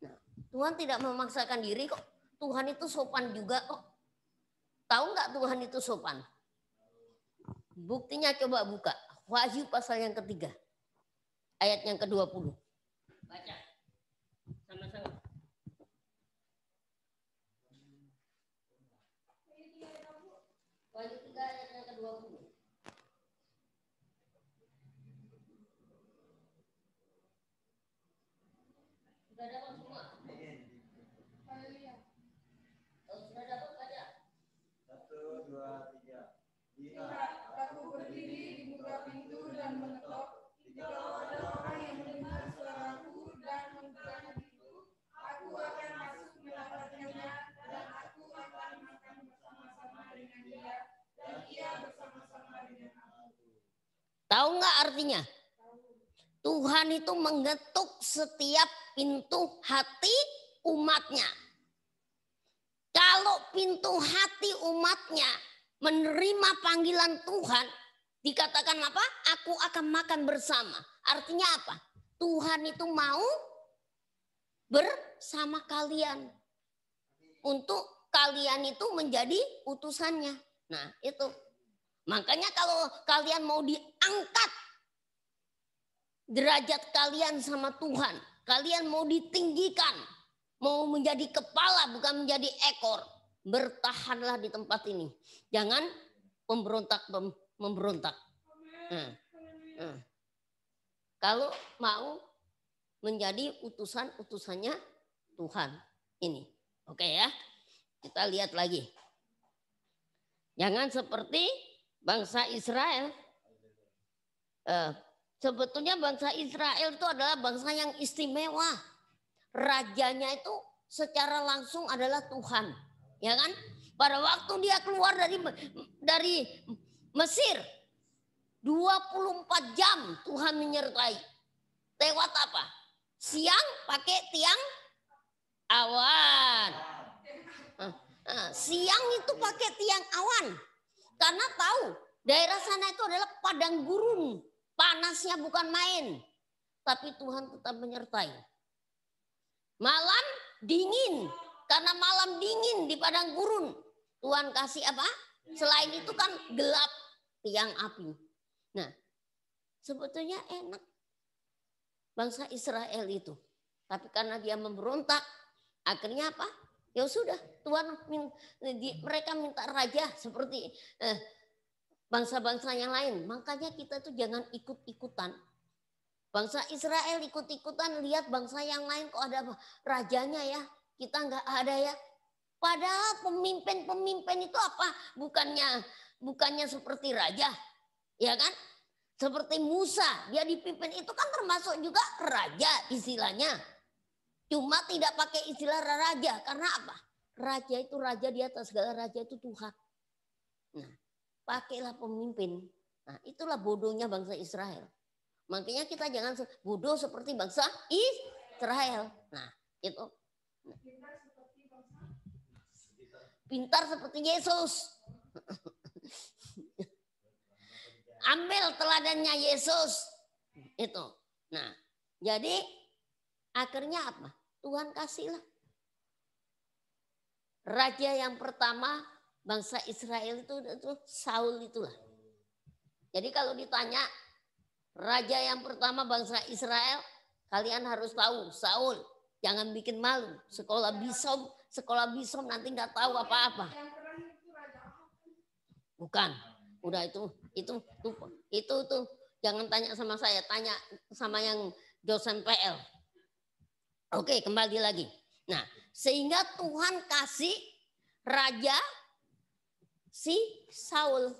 Nah, Tuhan tidak memaksakan diri kok. Tuhan itu sopan juga kok. Tahu nggak Tuhan itu sopan? Buktinya coba buka. Wahyu pasal yang ketiga ayat yang ke-20. Baca. Tahu nggak artinya? Tuhan itu mengetuk setiap pintu hati umatnya. Kalau pintu hati umatnya menerima panggilan Tuhan, dikatakan apa? Aku akan makan bersama. Artinya apa? Tuhan itu mau bersama kalian. Untuk kalian itu menjadi utusannya. Nah itu Makanya kalau kalian mau diangkat derajat kalian sama Tuhan, kalian mau ditinggikan, mau menjadi kepala bukan menjadi ekor, bertahanlah di tempat ini. Jangan pemberontak mem memberontak. Nah, nah. Kalau mau menjadi utusan-utusannya Tuhan ini. Oke ya. Kita lihat lagi. Jangan seperti bangsa Israel. Eh, sebetulnya bangsa Israel itu adalah bangsa yang istimewa. Rajanya itu secara langsung adalah Tuhan, ya kan? Pada waktu dia keluar dari dari Mesir 24 jam Tuhan menyertai. Lewat apa? Siang pakai tiang awan. Eh, eh, siang itu pakai tiang awan karena tahu daerah sana itu adalah padang gurun. Panasnya bukan main. Tapi Tuhan tetap menyertai. Malam dingin. Karena malam dingin di padang gurun. Tuhan kasih apa? Selain itu kan gelap tiang api. Nah, sebetulnya enak bangsa Israel itu. Tapi karena dia memberontak, akhirnya apa? Ya sudah, Tuhan mereka minta raja seperti eh, bangsa-bangsa yang lain. Makanya kita tuh jangan ikut-ikutan. Bangsa Israel ikut-ikutan lihat bangsa yang lain kok ada rajanya ya. Kita nggak ada ya. Padahal pemimpin-pemimpin itu apa? Bukannya bukannya seperti raja, ya kan? Seperti Musa, dia dipimpin itu kan termasuk juga raja istilahnya. Cuma tidak pakai istilah raja. Karena apa? Raja itu raja di atas segala raja itu Tuhan. Nah, pakailah pemimpin. Nah, itulah bodohnya bangsa Israel. Makanya kita jangan bodoh seperti bangsa Israel. Nah, itu. Nah. Pintar seperti Yesus. Ambil teladannya Yesus. Itu. Nah, jadi Akhirnya apa? Tuhan kasihlah. Raja yang pertama bangsa Israel itu, itu Saul itulah. Jadi kalau ditanya raja yang pertama bangsa Israel, kalian harus tahu Saul. Jangan bikin malu. Sekolah bisom, sekolah bisom nanti nggak tahu apa-apa. Bukan. Udah itu, itu, itu, itu, itu. Jangan tanya sama saya, tanya sama yang dosen PL. Oke, kembali lagi. Nah, sehingga Tuhan kasih raja si Saul.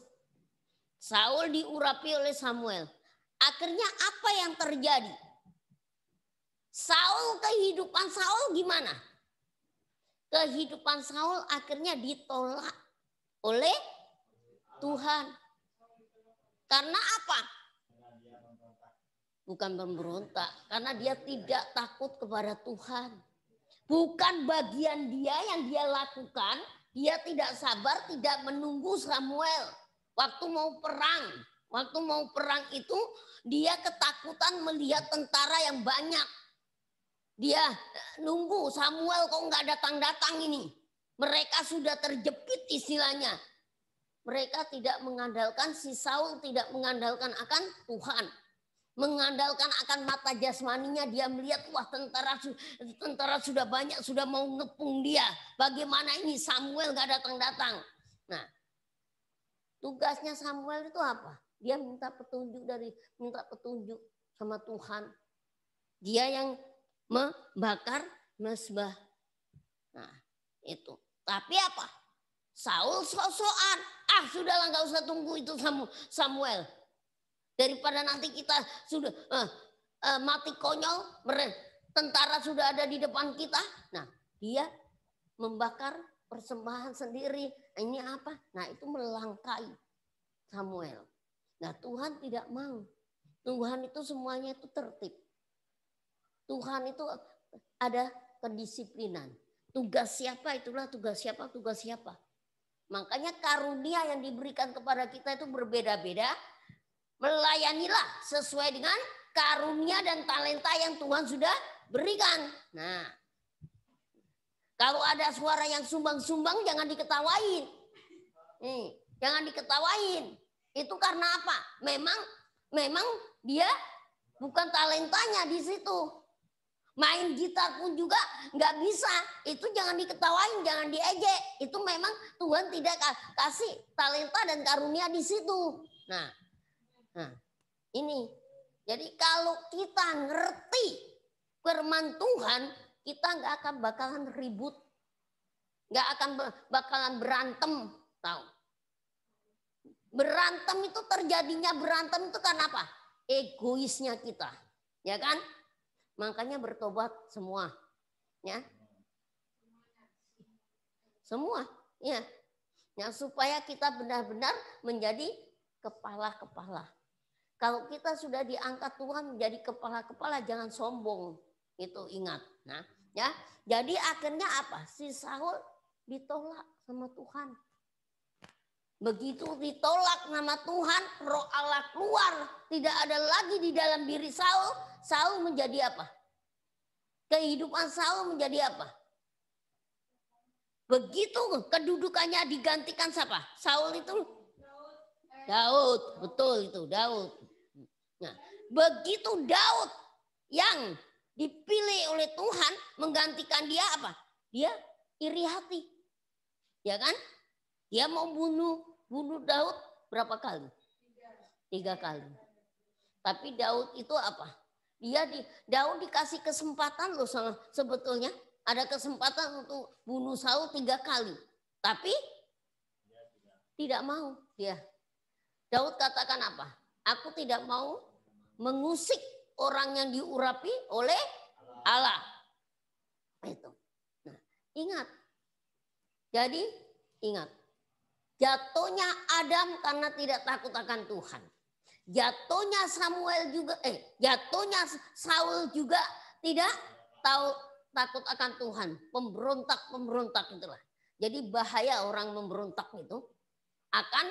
Saul diurapi oleh Samuel. Akhirnya apa yang terjadi? Saul kehidupan Saul gimana? Kehidupan Saul akhirnya ditolak oleh Tuhan. Karena apa? bukan pemberontak, karena dia tidak takut kepada Tuhan. Bukan bagian dia yang dia lakukan, dia tidak sabar, tidak menunggu Samuel. Waktu mau perang, waktu mau perang itu dia ketakutan melihat tentara yang banyak. Dia nunggu Samuel kok nggak datang-datang ini. Mereka sudah terjepit istilahnya. Mereka tidak mengandalkan si Saul tidak mengandalkan akan Tuhan mengandalkan akan mata jasmaninya dia melihat wah tentara tentara sudah banyak sudah mau ngepung dia bagaimana ini Samuel nggak datang datang nah tugasnya Samuel itu apa dia minta petunjuk dari minta petunjuk sama Tuhan dia yang membakar mesbah nah itu tapi apa Saul sosokan ah sudahlah nggak usah tunggu itu Samuel Daripada nanti kita sudah uh, uh, mati konyol, tentara sudah ada di depan kita. Nah, dia membakar persembahan sendiri. Ini apa? Nah, itu melangkai Samuel. Nah, Tuhan tidak mau. Tuhan itu semuanya itu tertib. Tuhan itu eh, ada kedisiplinan. Tugas siapa itulah tugas siapa, tugas siapa. Makanya karunia yang diberikan kepada kita itu berbeda-beda Melayanilah sesuai dengan karunia dan talenta yang Tuhan sudah berikan. Nah, kalau ada suara yang sumbang-sumbang jangan diketawain. Hmm, jangan diketawain. Itu karena apa? Memang memang dia bukan talentanya di situ. Main gitar pun juga nggak bisa. Itu jangan diketawain, jangan diejek. Itu memang Tuhan tidak kasih talenta dan karunia di situ. Nah, Nah, ini. Jadi kalau kita ngerti firman Tuhan, kita nggak akan bakalan ribut. Nggak akan bakalan berantem. Tahu? Berantem itu terjadinya berantem itu karena apa? Egoisnya kita. Ya kan? Makanya bertobat semua. Ya. Semua. Ya. Ya, supaya kita benar-benar menjadi kepala-kepala. Kalau kita sudah diangkat Tuhan menjadi kepala-kepala jangan sombong. Itu ingat. Nah, ya. Jadi akhirnya apa? Si Saul ditolak sama Tuhan. Begitu ditolak nama Tuhan, roh Allah keluar. Tidak ada lagi di dalam diri Saul. Saul menjadi apa? Kehidupan Saul menjadi apa? Begitu kedudukannya digantikan siapa? Saul itu Daud. betul itu Daud. Nah, begitu Daud yang dipilih oleh Tuhan menggantikan dia apa? Dia iri hati. Ya kan? Dia mau bunuh bunuh Daud berapa kali? Tiga kali. Tapi Daud itu apa? Dia di Daud dikasih kesempatan loh sama sebetulnya ada kesempatan untuk bunuh Saul tiga kali. Tapi tidak mau dia. Daud katakan apa? Aku tidak mau mengusik orang yang diurapi oleh Allah. Itu. Nah, ingat. Jadi ingat. Jatuhnya Adam karena tidak takut akan Tuhan. Jatuhnya Samuel juga eh jatuhnya Saul juga tidak tahu takut akan Tuhan. Pemberontak-pemberontak itulah. Jadi bahaya orang memberontak itu akan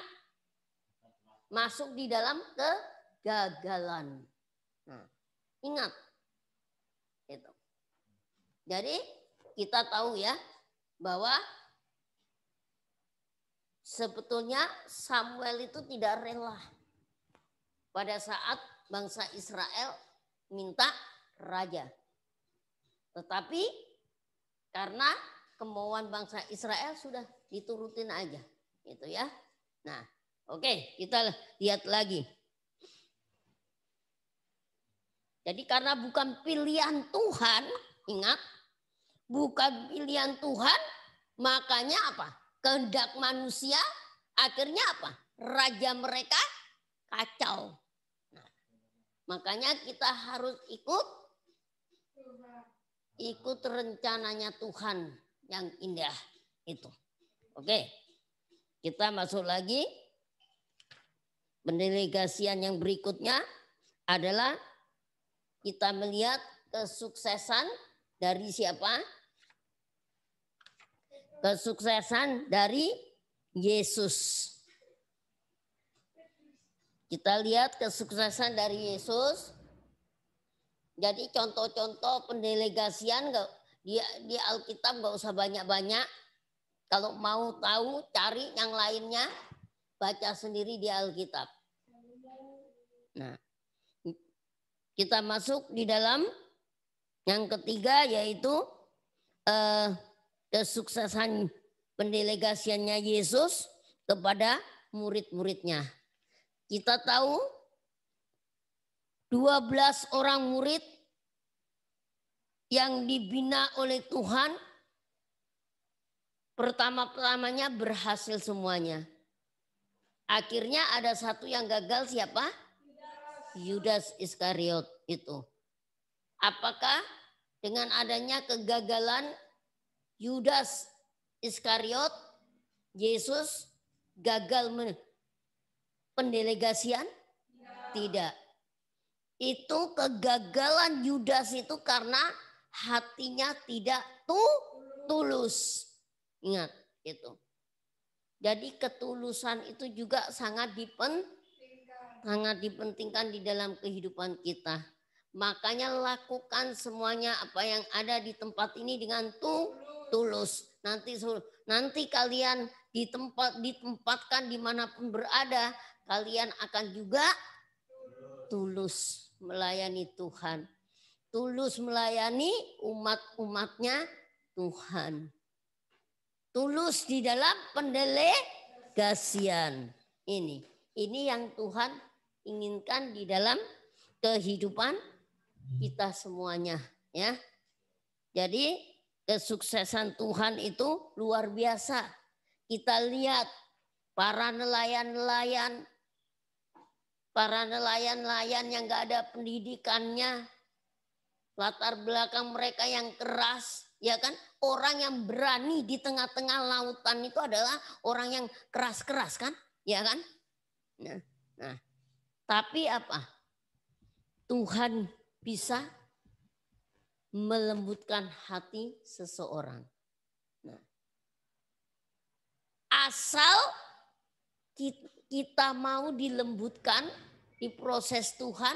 masuk di dalam ke kegagalan. Nah, ingat itu. Jadi kita tahu ya bahwa sebetulnya Samuel itu tidak rela pada saat bangsa Israel minta raja. Tetapi karena kemauan bangsa Israel sudah diturutin aja, gitu ya. Nah, oke, okay, kita lihat lagi. Jadi karena bukan pilihan Tuhan, ingat, bukan pilihan Tuhan, makanya apa? Kehendak manusia, akhirnya apa? Raja mereka kacau. Nah, makanya kita harus ikut ikut rencananya Tuhan yang indah itu. Oke. Kita masuk lagi pendelegasian yang berikutnya adalah kita melihat kesuksesan dari siapa? Kesuksesan dari Yesus. Kita lihat kesuksesan dari Yesus. Jadi contoh-contoh pendelegasian di, di Alkitab nggak usah banyak-banyak. Kalau mau tahu cari yang lainnya, baca sendiri di Alkitab. Nah, kita masuk di dalam yang ketiga yaitu eh, kesuksesan pendelegasiannya Yesus kepada murid-muridnya. Kita tahu 12 orang murid yang dibina oleh Tuhan pertama pertamanya berhasil semuanya. Akhirnya ada satu yang gagal siapa? Yudas Iskariot itu. Apakah dengan adanya kegagalan Yudas Iskariot, Yesus gagal pendelegasian? Tidak. Itu kegagalan Yudas itu karena hatinya tidak tu tulus. Ingat itu. Jadi ketulusan itu juga sangat dipen sangat dipentingkan di dalam kehidupan kita. Makanya lakukan semuanya apa yang ada di tempat ini dengan tu, tulus. Nanti nanti kalian di tempat ditempatkan dimanapun berada, kalian akan juga tulus melayani Tuhan. Tulus melayani umat-umatnya Tuhan. Tulus di dalam pendelegasian ini. Ini yang Tuhan inginkan di dalam kehidupan kita semuanya ya. Jadi kesuksesan Tuhan itu luar biasa. Kita lihat para nelayan-nelayan para nelayan-nelayan yang gak ada pendidikannya, latar belakang mereka yang keras, ya kan? Orang yang berani di tengah-tengah lautan itu adalah orang yang keras-keras kan? Ya kan? Nah, nah tapi apa? Tuhan bisa melembutkan hati seseorang. Nah, asal kita mau dilembutkan di proses Tuhan,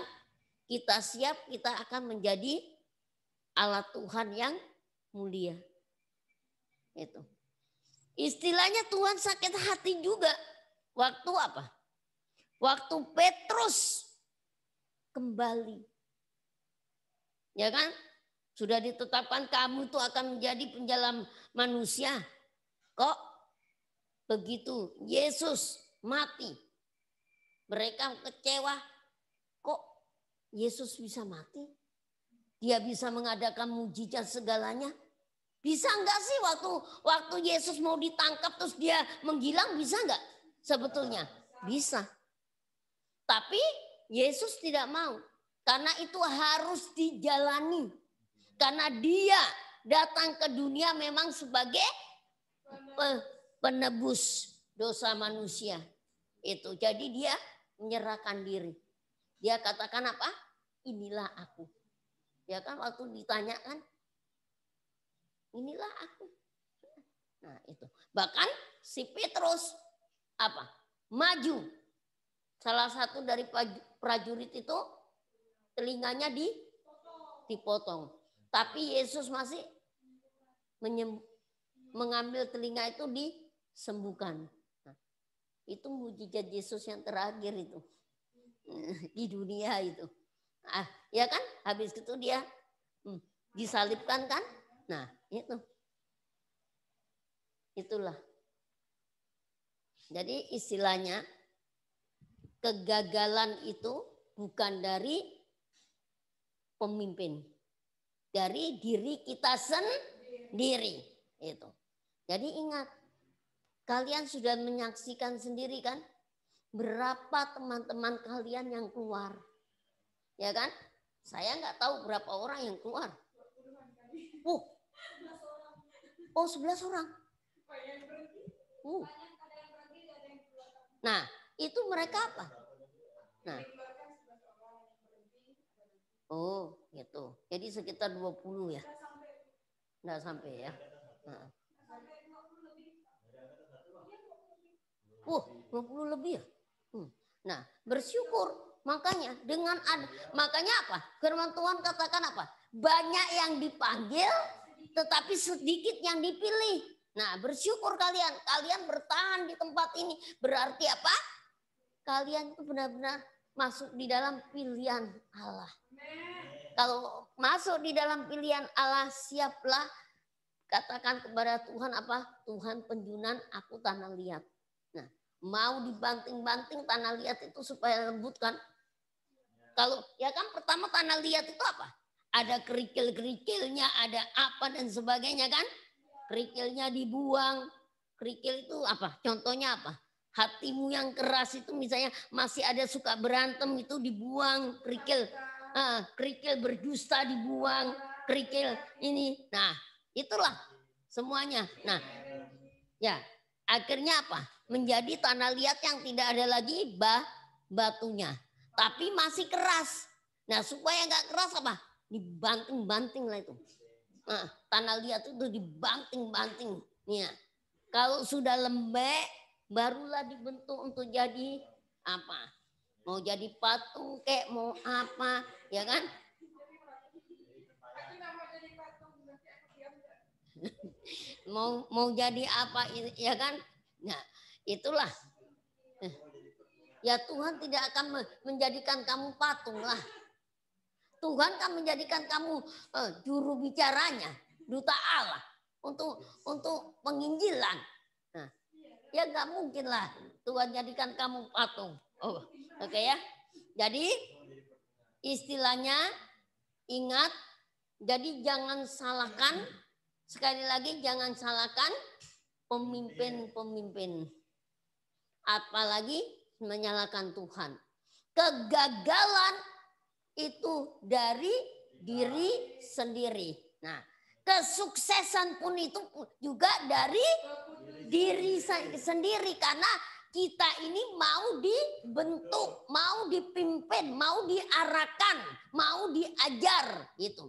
kita siap kita akan menjadi alat Tuhan yang mulia. Itu. Istilahnya Tuhan sakit hati juga. Waktu apa? Waktu Petrus kembali. Ya kan? Sudah ditetapkan kamu itu akan menjadi penjalam manusia. Kok begitu Yesus mati. Mereka kecewa. Kok Yesus bisa mati? Dia bisa mengadakan mujizat segalanya. Bisa enggak sih waktu waktu Yesus mau ditangkap terus dia menghilang bisa enggak? Sebetulnya bisa. Tapi Yesus tidak mau. Karena itu harus dijalani. Karena dia datang ke dunia memang sebagai penebus dosa manusia. Itu. Jadi dia menyerahkan diri. Dia katakan apa? Inilah aku. Ya kan waktu ditanyakan, inilah aku. Nah, itu. Bahkan si Petrus apa? Maju Salah satu dari prajurit itu telinganya di dipotong. Tapi Yesus masih menyem, mengambil telinga itu disembuhkan. Nah, itu mujizat Yesus yang terakhir itu di dunia itu. Ah, ya kan? Habis itu dia hmm, disalibkan kan? Nah, itu. Itulah. Jadi istilahnya kegagalan itu bukan dari pemimpin, dari diri kita sendiri itu. Jadi ingat, kalian sudah menyaksikan sendiri kan berapa teman-teman kalian yang keluar. Ya kan? Saya nggak tahu berapa orang yang keluar. Uh. Oh, oh 11 orang. Uh. Nah, itu mereka apa? Nah. Oh, gitu. Jadi sekitar 20 ya. Enggak sampai ya. Nah. oh, 20 lebih ya. Hmm. Nah, bersyukur Makanya dengan ad, makanya apa? Firman Tuhan katakan apa? Banyak yang dipanggil tetapi sedikit yang dipilih. Nah, bersyukur kalian. Kalian bertahan di tempat ini berarti apa? kalian itu benar-benar masuk di dalam pilihan Allah. Kalau masuk di dalam pilihan Allah, siaplah katakan kepada Tuhan apa? Tuhan penjunan aku tanah liat. Nah, mau dibanting-banting tanah liat itu supaya lembut kan? Kalau ya kan pertama tanah liat itu apa? Ada kerikil-kerikilnya, ada apa dan sebagainya kan? Kerikilnya dibuang. Kerikil itu apa? Contohnya apa? Hatimu yang keras itu misalnya masih ada suka berantem itu dibuang, kerikil uh, kerikil berdusta dibuang, kerikil ini. Nah, itulah semuanya. Nah, ya, akhirnya apa? Menjadi tanah liat yang tidak ada lagi bah, batunya, tapi masih keras. Nah, supaya nggak keras apa? Dibanting-banting lah itu. Nah, tanah liat itu dibanting-banting. Ya. Kalau sudah lembek, barulah dibentuk untuk jadi apa? Mau jadi patung kek, mau apa, ya kan? mau mau jadi apa ya kan? Nah, itulah. Ya Tuhan tidak akan menjadikan kamu patung lah. Tuhan kan menjadikan kamu eh, juru bicaranya, duta Allah untuk untuk penginjilan Ya nggak mungkin lah Tuhan jadikan kamu patung. Oh, oke okay ya. Jadi istilahnya ingat. Jadi jangan salahkan sekali lagi jangan salahkan pemimpin-pemimpin. Apalagi menyalahkan Tuhan. Kegagalan itu dari diri sendiri. Nah, kesuksesan pun itu juga dari diri sendiri karena kita ini mau dibentuk, mau dipimpin, mau diarahkan, mau diajar gitu.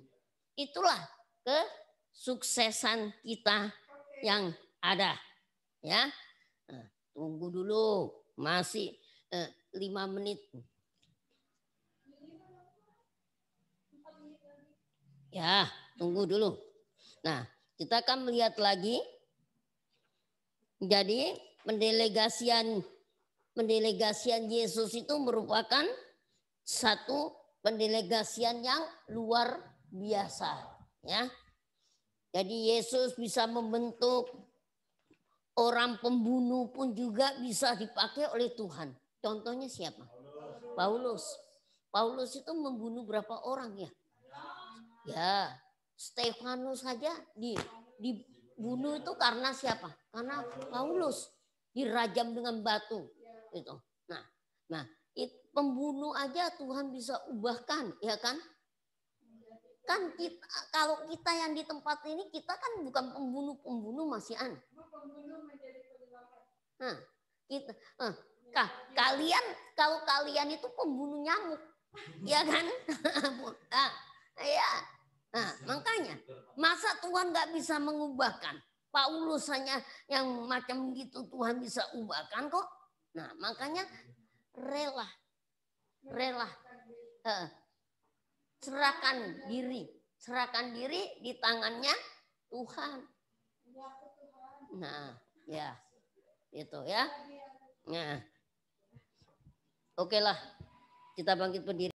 Itulah kesuksesan kita yang ada ya. Eh, tunggu dulu, masih eh, lima menit. Ya, tunggu dulu. Nah, kita akan melihat lagi jadi pendelegasian pendelegasian Yesus itu merupakan satu pendelegasian yang luar biasa ya. Jadi Yesus bisa membentuk orang pembunuh pun juga bisa dipakai oleh Tuhan. Contohnya siapa? Paulus. Paulus itu membunuh berapa orang ya? Ya, Stefanus saja di, di bunuh itu karena siapa? Karena Paulus dirajam dengan batu. itu. Nah, nah pembunuh aja Tuhan bisa ubahkan, ya kan? Kan kita, kalau kita yang di tempat ini kita kan bukan pembunuh-pembunuh masihan. Nah, kita, eh, kah, kalian kalau kalian itu pembunuh nyamuk, ya kan? nah, ya, Nah, makanya masa Tuhan nggak bisa mengubahkan? Paulus hanya yang macam gitu Tuhan bisa ubahkan kok. Nah, makanya rela, rela, eh, serahkan diri, serahkan diri di tangannya Tuhan. Nah, ya, itu ya. Nah, oke lah, kita bangkit berdiri.